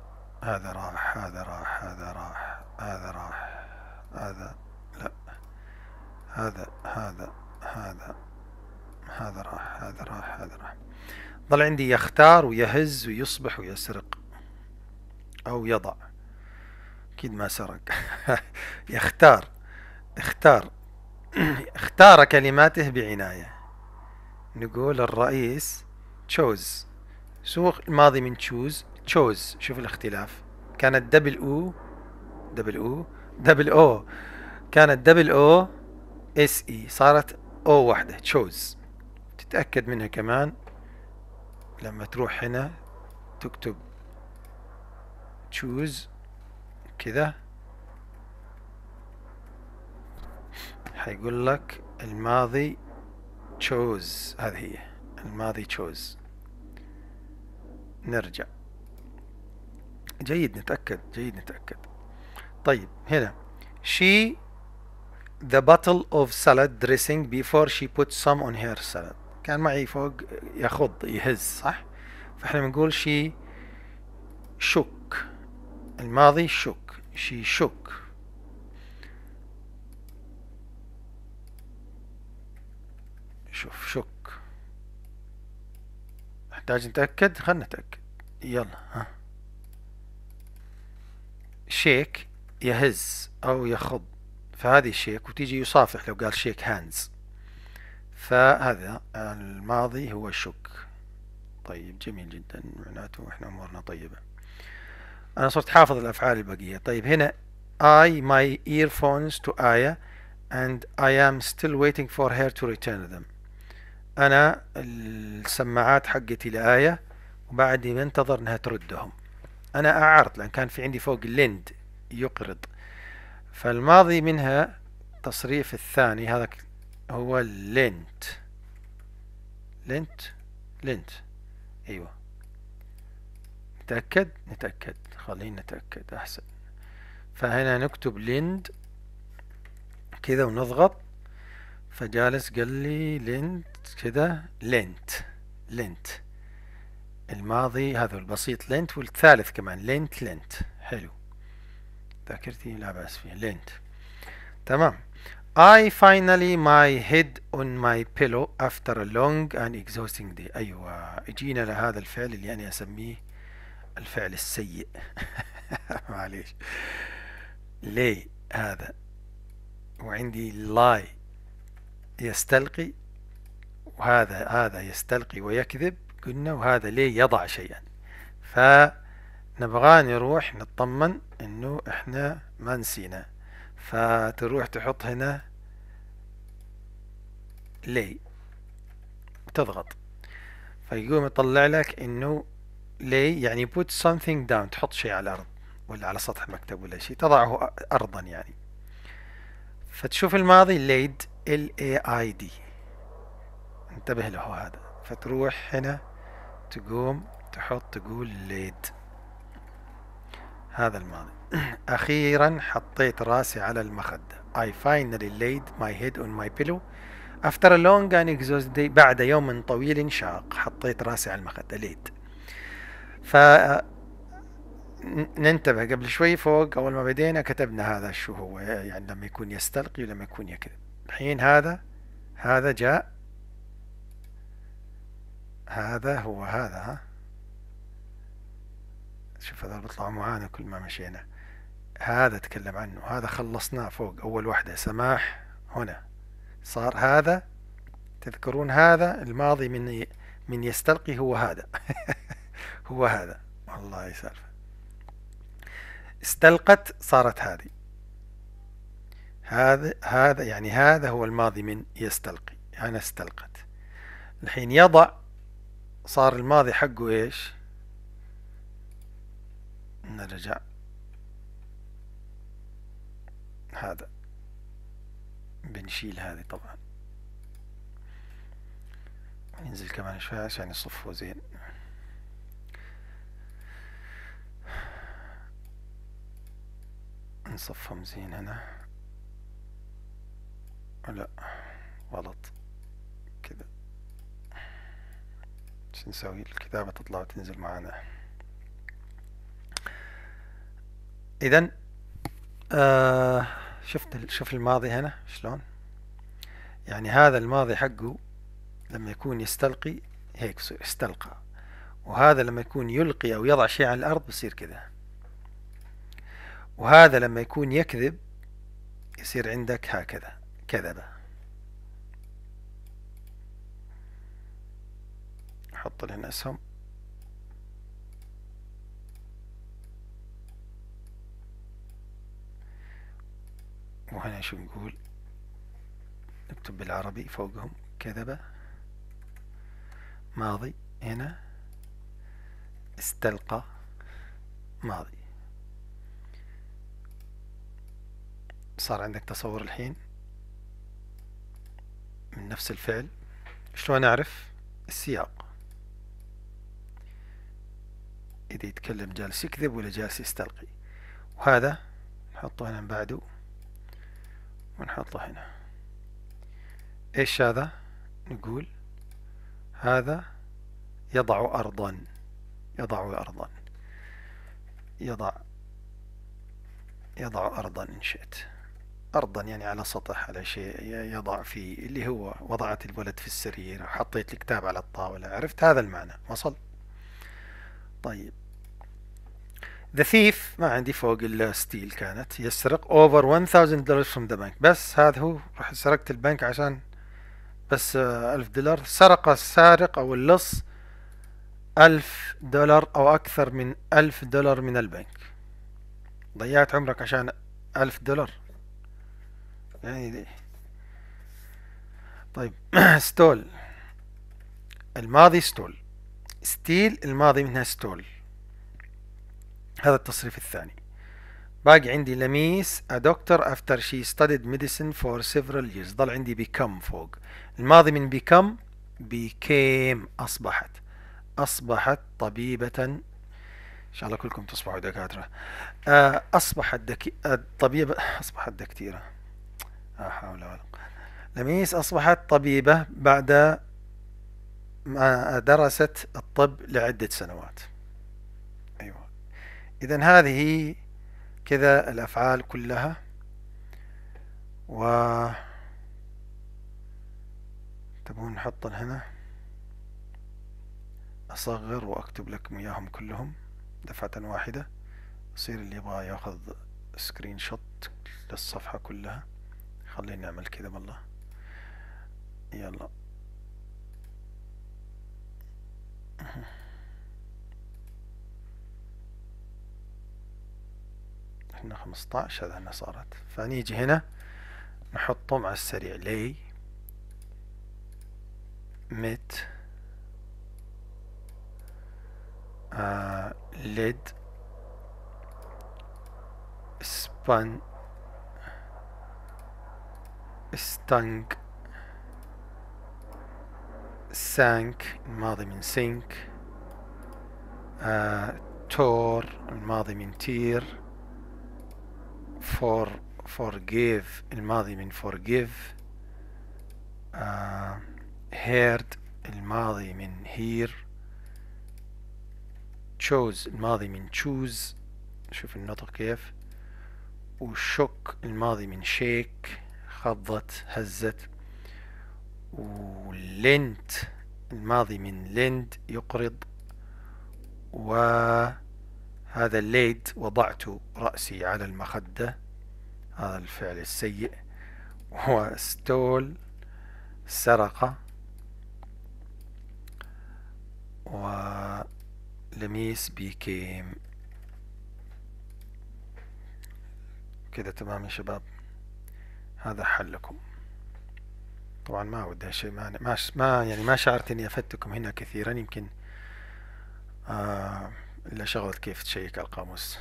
هذا راح هذا راح هذا راح هذا راح هذا لا هذا هذا هذا هذا راح هذا راح هذا راح ظل عندي يختار ويهز ويصبح ويسرق أو يضع أكيد ما سرق (laughs) يختار اختار (clears throat) اختار كلماته بعناية نقول الرئيس chose سوق الماضي من choose تشوز شوف الاختلاف كانت دبل او دبل او دبل او كانت دبل او اس اي صارت او واحدة تشوز تتأكد منها كمان لما تروح هنا تكتب تشوز كذا حيقول لك الماضي تشوز هذه هي الماضي تشوز نرجع جيد نتأكد جيد نتأكد طيب هنا she the bottle of salad dressing before she put some on her salad كان معي فوق يخض يهز صح فاحنا بنقول she shook الماضي shook she shook شوف شوك نحتاج نتأكد خلنا نتأكد يلا ها شيك يهز أو يخض فهذه شيك وتيجي يصافح لو قال شيك هاندز فهذا الماضي هو الشك طيب جميل جدا معناته احنا امورنا طيبة انا صرت حافظ الافعال البقية طيب هنا I my earphones to Aya and I am still waiting for her to return them انا السماعات حقتي لآية وبعدي بنتظر انها تردهم أنا اعرت لأن كان في عندي فوق لند يقرض فالماضي منها تصريف الثاني هذا هو لنت لنت لنت أيوة نتأكد نتأكد خلينا نتأكد أحسن فهنا نكتب لند كذا ونضغط فجالس قال لي لنت كذا لنت لنت الماضي هذا البسيط لنت والثالث كمان لنت لنت حلو ذاكرتي لا بأس فيه لنت تمام I finally my head on my pillow after a long and exhausting day أيوة اجينا لهذا الفعل اللي أنا أسميه الفعل السيء (laughs) معليش لي هذا وعندي lie يستلقي وهذا هذا يستلقي ويكذب قلنا وهذا ليه يضع شيئا فنبغى نروح نطمن انه احنا ما نسينا فتروح تحط هنا لي وتضغط فيقوم يطلع لك انه لي يعني put something down تحط شيء على الارض ولا على سطح المكتب ولا شيء تضعه ارضا يعني فتشوف الماضي laid ال اي اي دي انتبه له هذا فتروح هنا تقوم تحط تقول ليد هذا الماضي (coughs) أخيرا حطيت راسي على المخدة I finally laid my head on my pillow after a long and exhausted day بعد يوم طويل شاق حطيت راسي على المخدة ليد ف ننتبه قبل شوي فوق أول ما بدينا كتبنا هذا شو هو يعني لما يكون يستلقي ولما يكون يكذب الحين هذا هذا جاء هذا هو هذا ها شوف هذول بيطلعوا معانا كل ما مشينا هذا تكلم عنه هذا خلصناه فوق أول وحده سماح هنا صار هذا تذكرون هذا الماضي من من يستلقي هو هذا (laughs) هو هذا والله سالفة استلقت صارت هذه هذا هذا يعني هذا هو الماضي من يستلقي أنا استلقت الحين يضع صار الماضي حقه ايش نرجع هذا بنشيل هذه طبعا ننزل كمان شوية عشان يصفه زين نصفهم زين هنا لا غلط مش نسوي الكتابة تطلع وتنزل معانا اذا آه شفت شوف الماضي هنا شلون يعني هذا الماضي حقه لما يكون يستلقي هيك استلقى وهذا لما يكون يلقي أو يضع شيء على الأرض بصير كذا وهذا لما يكون يكذب يصير عندك هكذا كذبة نحط لهنا اسهم وهنا شو نقول نكتب بالعربي فوقهم كذبة ماضي هنا استلقى ماضي صار عندك تصور الحين من نفس الفعل شلون أعرف السياق إذا يتكلم جالس يكذب ولا جالس يستلقي وهذا نحطه هنا من بعده ونحطه هنا إيش هذا نقول هذا يضع أرضا يضع أرضا يضع يضع أرضا إن شئت أرضا يعني على سطح على شيء يضع فيه اللي هو وضعت الولد في السرير حطيت الكتاب على الطاولة عرفت هذا المعنى وصل طيب ذا thief ما عندي فوق الا ستيل كانت يسرق اوفر 1000 دولار فروم ذا بنك بس هذا هو راح سرقت البنك عشان بس 1000 آه، دولار سرق السارق أو اللص 1000 دولار أو أكثر من 1000 دولار من البنك ضيعت عمرك عشان 1000 دولار يعني دي. طيب (clears throat) ستول الماضي ستول ستيل الماضي منها ستول هذا التصريف الثاني باقي عندي لميس a doctor after she studied medicine for several years ضل عندي become فوق الماضي من become became أصبحت أصبحت طبيبة إن شاء الله كلكم تصبحوا دكاترة آه، أصبحت دك... آه، طبيبة أصبحت دكتيرة لا حول ولا قوة لميس أصبحت طبيبة بعد ما درست الطب لعدة سنوات أيوة إذا هذه كذا الأفعال كلها و تبون نحط هنا أصغر وأكتب لكم إياهم كلهم دفعة واحدة يصير اللي يبغى ياخذ سكرين شوت للصفحة كلها خليني أعمل كذا بالله يلا هنا 15 هذا هنا صارت فنيجي هنا نحطهم على السريع لي مت آه ليد سبان ستانج سانك الماضي من سينك آه تور الماضي من تير فور فورجيف الماضي من فورجيف آه هيرد الماضي من هير تشوز الماضي من تشوز شوف النطق كيف وشك الماضي من شيك خضت هزت ولنت الماضي من لند يقرض وهذا الليد وضعت رأسي على المخدة هذا الفعل السيء (laughs) وستول سرقة ولميس بيكيم كذا تمام يا شباب هذا حلكم طبعا ما ودي شيء ما ما ما يعني ما شعرت اني افدتكم هنا كثيرا يمكن آه الا شغله كيف تشيك القاموس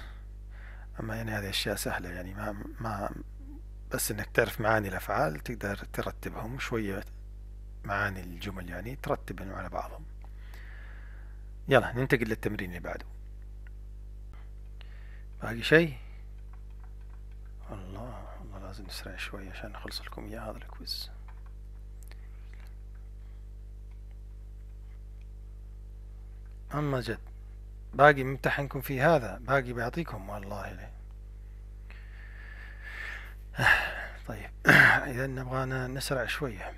اما يعني هذه اشياء سهله يعني ما ما بس انك تعرف معاني الافعال تقدر ترتبهم شويه معاني الجمل يعني ترتبهم على بعضهم يلا ننتقل للتمرين اللي بعده باقي شيء الله الله لازم نسرع شوي عشان نخلص لكم اياه هذا الكويز أما جد باقي ممتحنكم في هذا باقي بيعطيكم والله لي. (sighs) طيب (clears throat) إذا نبغى نسرع شوية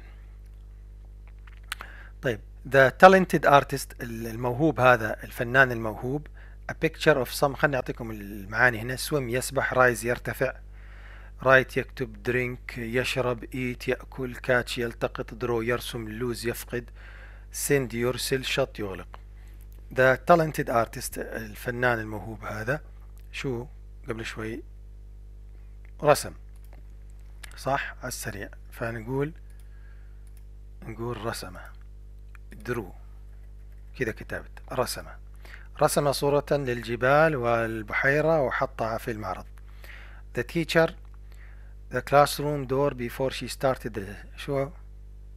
طيب The talented artist الموهوب هذا الفنان الموهوب A picture of some خلني أعطيكم المعاني هنا swim يسبح rise يرتفع رايت يكتب درينك يشرب ايت يأكل كاتش يلتقط درو يرسم لوز يفقد سند يرسل شط يغلق ذا تالنتد ارتست الفنان الموهوب هذا شو قبل شوي رسم صح على السريع فنقول نقول رسمه درو كذا كتبت رسمه رسم صورة للجبال والبحيرة وحطها في المعرض The teacher The classroom door before she started شو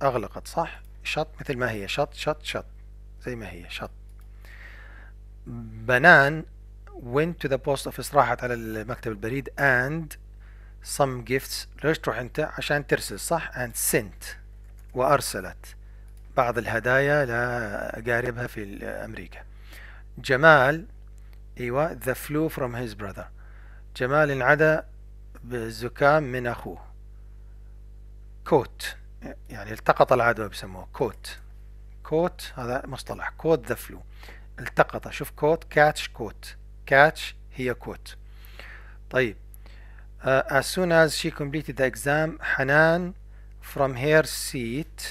أغلقت صح شط مثل ما هي شط شط شط زي ما هي شط بنان went to the post office راحت على المكتب البريد and some gifts ليش تروح انت عشان ترسل صح and sent وارسلت بعض الهدايا لأقاربها في أمريكا جمال ايوه the flu from his brother جمال انعدى بالزكام من أخوه كوت يعني التقط العدوى بيسموه كوت كوت هذا مصطلح كوت ذا فلو التقطه شوف كوت كاتش كوت كاتش هي كوت طيب uh, as soon as she completed the exam حنان from her seat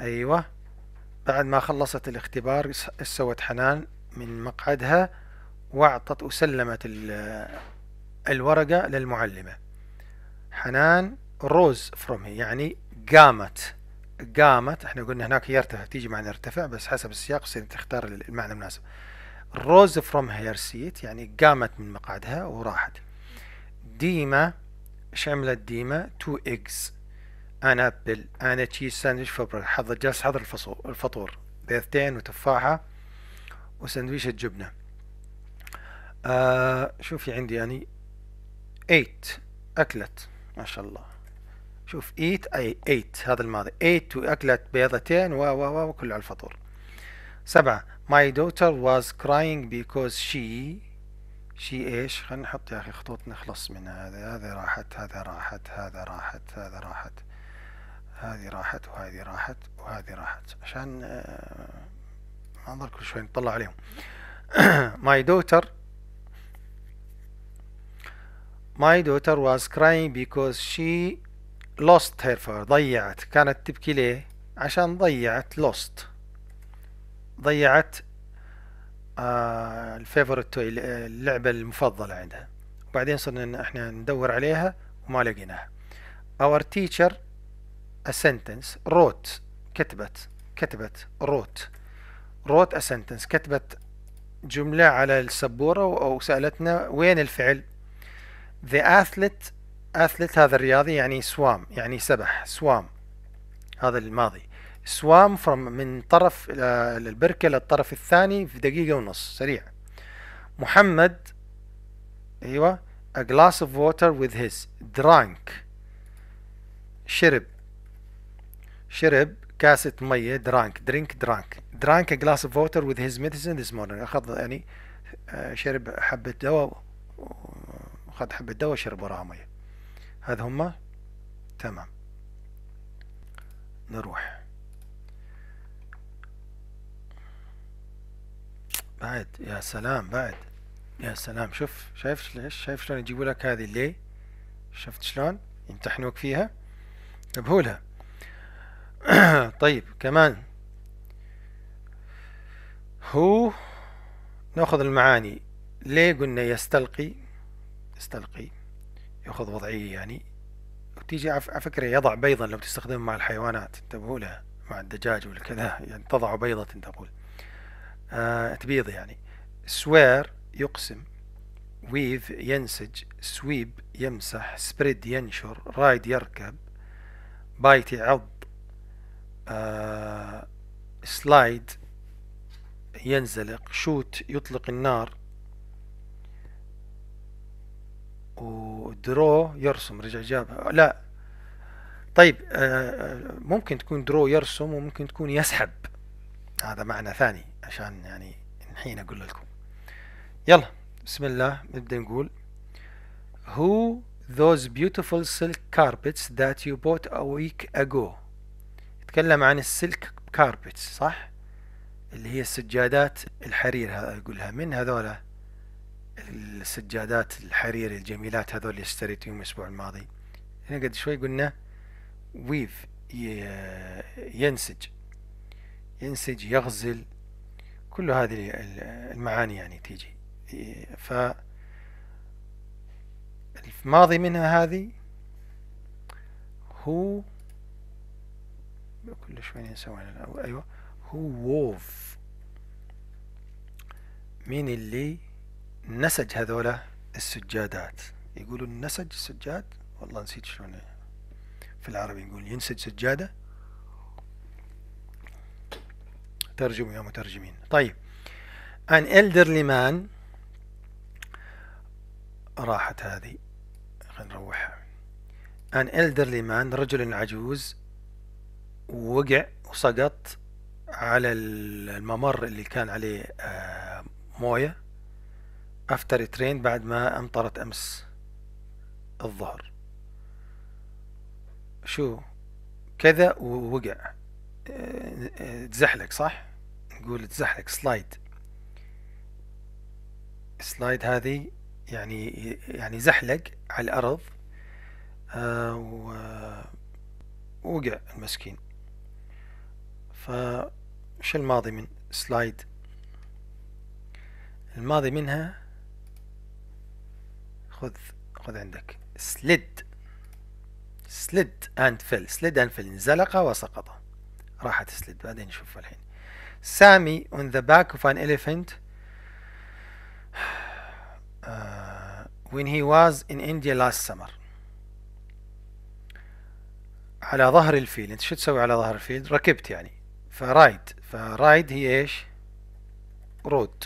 أيوة بعد ما خلصت الاختبار سوت حنان من مقعدها وأعطت وسلمت الورقة للمعلمة حنان rose from هي يعني قامت قامت احنا قلنا هناك يرتفع تيجي معنى ارتفع بس حسب السياق تختار المعنى المناسب روز فروم هير سيت يعني قامت من مقعدها وراحت ديما ايش عملت ديما تو ايجز ان ابل انا تشيز ساندويتش فبر حضر جالس حضر الفطور بيضتين وتفاحة وسندويشة جبنة آه شوفي عندي يعني ايت اكلت ما شاء الله شوف ايت اي ايت هذا الماضي ايت واكلت بيضتين و و و وكل على الفطور سبعة my daughter was crying because she she ايش خلينا نحط يا اخي خطوط نخلص منها هذا هذا راحت هذا راحت هذا راحت هذا راحت هذه راحت وهذه راحت وهذه راحت عشان آه، ما نظل كل شوي نطلع عليهم (coughs) my daughter my daughter was crying because she lost her father ضيعت كانت تبكي ليه عشان ضيعت lost ضيعت آه الفيفورت اللعبة المفضلة عندها وبعدين صرنا احنا ندور عليها وما لقيناها our teacher a sentence wrote كتبت كتبت wrote wrote a sentence كتبت جملة على السبورة وسألتنا وين الفعل the athlete أثلت هذا الرياضي يعني سوام يعني سبح سوام هذا الماضي سوام من طرف البركة للطرف الثاني في دقيقة ونص سريع محمد أيوة a glass of water with his drank شرب شرب كاسة مية درانك درينك درانك درانك a glass of water with his medicine this morning أخذ يعني آه، شرب حبة دواء أخذ حبة دواء شرب وراها مية هذا هما تمام نروح بعد يا سلام بعد يا سلام شوف شايف ليش شايف شلون يجيبوا لك هذه اللي شفت شلون يمتحنوك فيها مبهولة طيب،, (clears throat) طيب كمان هو ناخذ المعاني ليه قلنا يستلقي يستلقي يأخذ وضعية يعني وتيجي على فكرة يضع بيضا لو تستخدمه مع الحيوانات انتبهوا لها مع الدجاج والكذا يعني تضع بيضة تقول آه تبيض يعني سوير يقسم ويف ينسج سويب يمسح سبريد ينشر رايد يركب بايت يعض آه سلايد ينزلق شوت يطلق النار ودرو يرسم رجع جابها لا طيب آه، آه، ممكن تكون درو يرسم وممكن تكون يسحب هذا معنى ثاني عشان يعني الحين اقول لكم يلا بسم الله نبدا نقول Who those beautiful silk carpets that you bought a week ago يتكلم عن السلك carpets صح اللي هي السجادات الحرير هذا يقولها من هذولا السجادات الحرير الجميلات هذول اللي اشتريتهم الاسبوع الماضي هنا قد شوي قلنا ويف ينسج ينسج يغزل كل هذه المعاني يعني تيجي ف الماضي منها هذه هو كل شوي ننسى ايوه هو ووف مين اللي نسج هذولا السجادات يقولوا النسج سجاد والله نسيت شلون في العربي نقول ينسج سجادة ترجموا يا مترجمين طيب an elderly man راحت هذه خلينا نروحها an elderly man رجل عجوز وقع وسقط على الممر اللي كان عليه آه، مويه افتر ترين بعد ما امطرت امس الظهر شو كذا ووقع آه، تزحلق صح نقول تزحلق سلايد سلايد هذه يعني يعني زحلق على الارض آه ووقع المسكين فش الماضي من سلايد الماضي منها خذ خذ عندك سلد سلد اند فيل سلد اند فيل انزلق وسقط راحت سلد بعدين نشوف الحين سامي on the back of an elephant وين (sighs) when he was in India last summer على ظهر الفيل انت شو تسوي على ظهر الفيل ركبت يعني فرايد فرايد هي ايش رود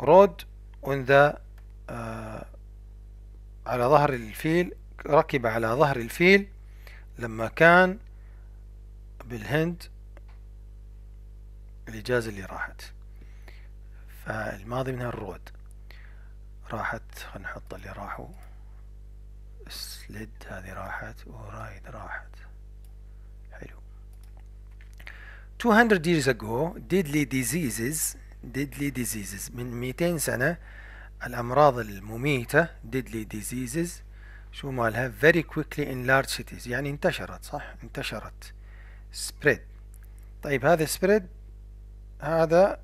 رود on the آه، على ظهر الفيل ركب على ظهر الفيل لما كان بالهند الإجازة اللي راحت فالماضي منها الرود راحت خلينا نحط اللي راحوا سليد هذه راحت ورايد راحت حلو 200 years ago deadly diseases deadly diseases من 200 سنة الأمراض المميتة deadly diseases شو مالها very quickly in large cities يعني انتشرت صح انتشرت spread طيب هذا spread هذا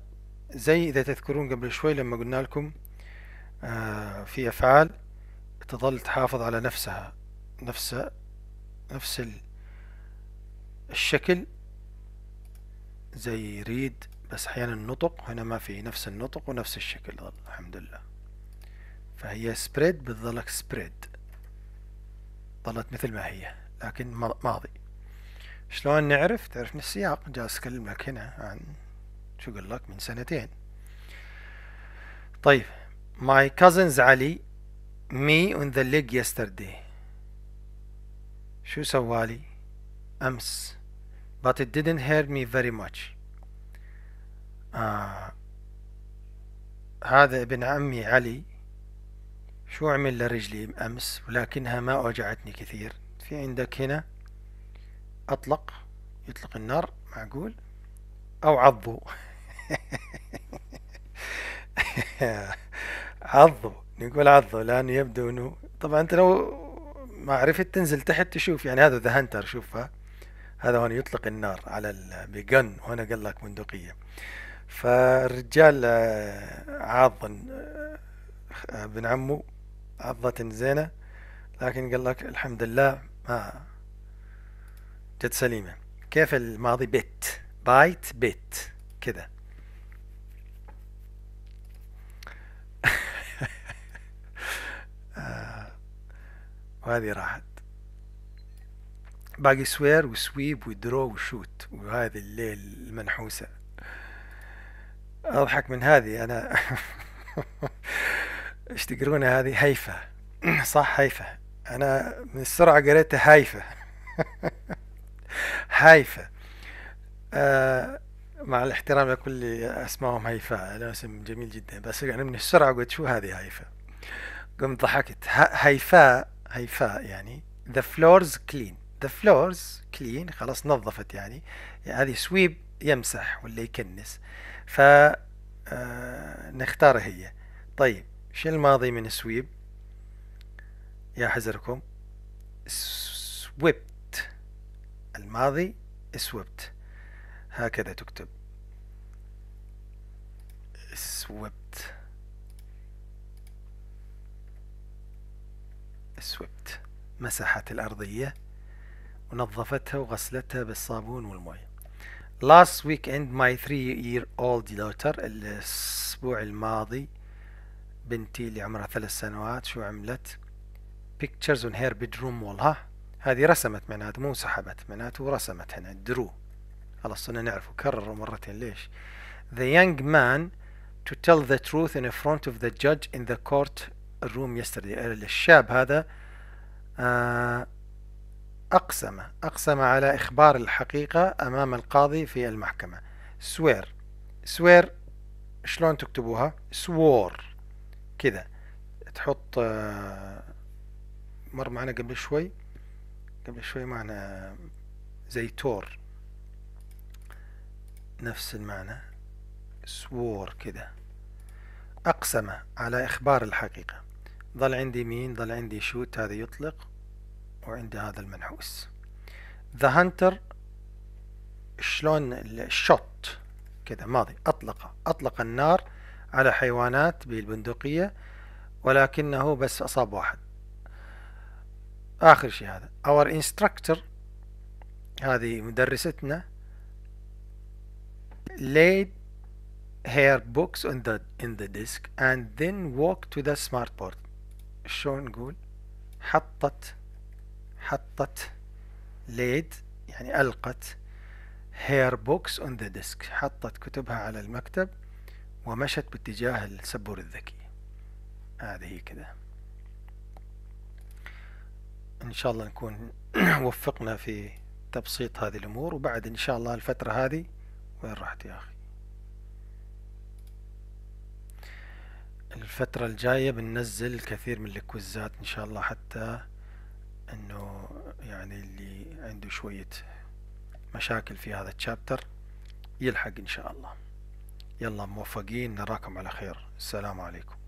زي إذا تذكرون قبل شوي لما قلنا لكم آه في أفعال تظل تحافظ على نفسها نفسها نفس الشكل زي ريد بس أحيانا النطق هنا ما في نفس النطق ونفس الشكل الحمد لله فهي سبريد بتظلك سبريد ظلت مثل ما هي لكن ماضي شلون نعرف تعرف من السياق جالس اكلمك هنا عن شو اقول لك من سنتين طيب my cousins علي me on the leg yesterday شو سوالي أمس but it didn't hurt me very much آه. هذا ابن عمي علي شو عمل لرجلي أمس ولكنها ما أوجعتني كثير في عندك هنا أطلق يطلق النار معقول أو عضو (laughs) عضو نقول عضو لأنه يبدو أنه طبعا أنت لو ما عرفت تنزل تحت تشوف يعني هذا ذا هنتر شوفها هذا هون يطلق النار على بجن هنا قال لك بندقية فالرجال آه، عاض آه، بن عمه عضة زينة لكن قال لك الحمد لله ما جت سليمة كيف الماضي بت بايت بت كذا (laughs) آه، وهذه راحت باقي سوير وسويب ودرو وشوت وهذه الليل المنحوسة أضحك من هذه أنا (laughs) ايش تقرون هذه هيفا (clears throat) صح هيفا انا من السرعة قريتها هيفا (laughs) هيفا آه مع الاحترام لكل اسمائهم هيفاء له اسم جميل جدا بس يعني من السرعة قلت شو هذه هيفا قمت ضحكت هيفاء هيفاء يعني the floors clean the floors clean خلاص نظفت يعني, يعني هذه سويب يمسح ولا يكنس ف آه، نختارها هي طيب شنو الماضي من سويب يا حزركم سويبت الماضي سويبت هكذا تكتب سويبت سويبت مسحت الأرضية ونظفتها وغسلتها بالصابون والماء last weekend my three year old daughter الأسبوع الماضي بنتي اللي عمرها ثلاث سنوات شو عملت pictures on her bedroom wall ها هذه رسمت معناته مو سحبت معناته رسمت هنا درو خلاص صرنا نعرفه كرروا مرتين ليش The young man to tell the truth in front of the judge in the court room yesterday الشاب هذا آه، أقسم أقسم على إخبار الحقيقة أمام القاضي في المحكمة swear swear شلون تكتبوها swore كذا تحط آه، مر معنا قبل شوي قبل شوي معنا زي تور نفس المعنى سوور كذا أقسم على إخبار الحقيقة ظل عندي مين ظل عندي شوت هذا يطلق وعندي هذا المنحوس ذا هانتر شلون الشوت كذا ماضي أطلق أطلق النار على حيوانات بالبندقية ولكنه بس أصاب واحد آخر شيء هذا our instructor هذه مدرستنا laid her books on the in the desk and then walked to the smart board شلون نقول حطت حطت laid يعني ألقت her books on the desk حطت كتبها على المكتب ومشت باتجاه السبور الذكي هذه هي كده ان شاء الله نكون (clears throat) وفقنا في تبسيط هذه الامور وبعد ان شاء الله الفترة هذه وين رحت يا اخي الفترة الجاية بننزل الكثير من الكوزات ان شاء الله حتى انه يعني اللي عنده شوية مشاكل في هذا الشابتر يلحق ان شاء الله يلا موفقين نراكم على خير السلام عليكم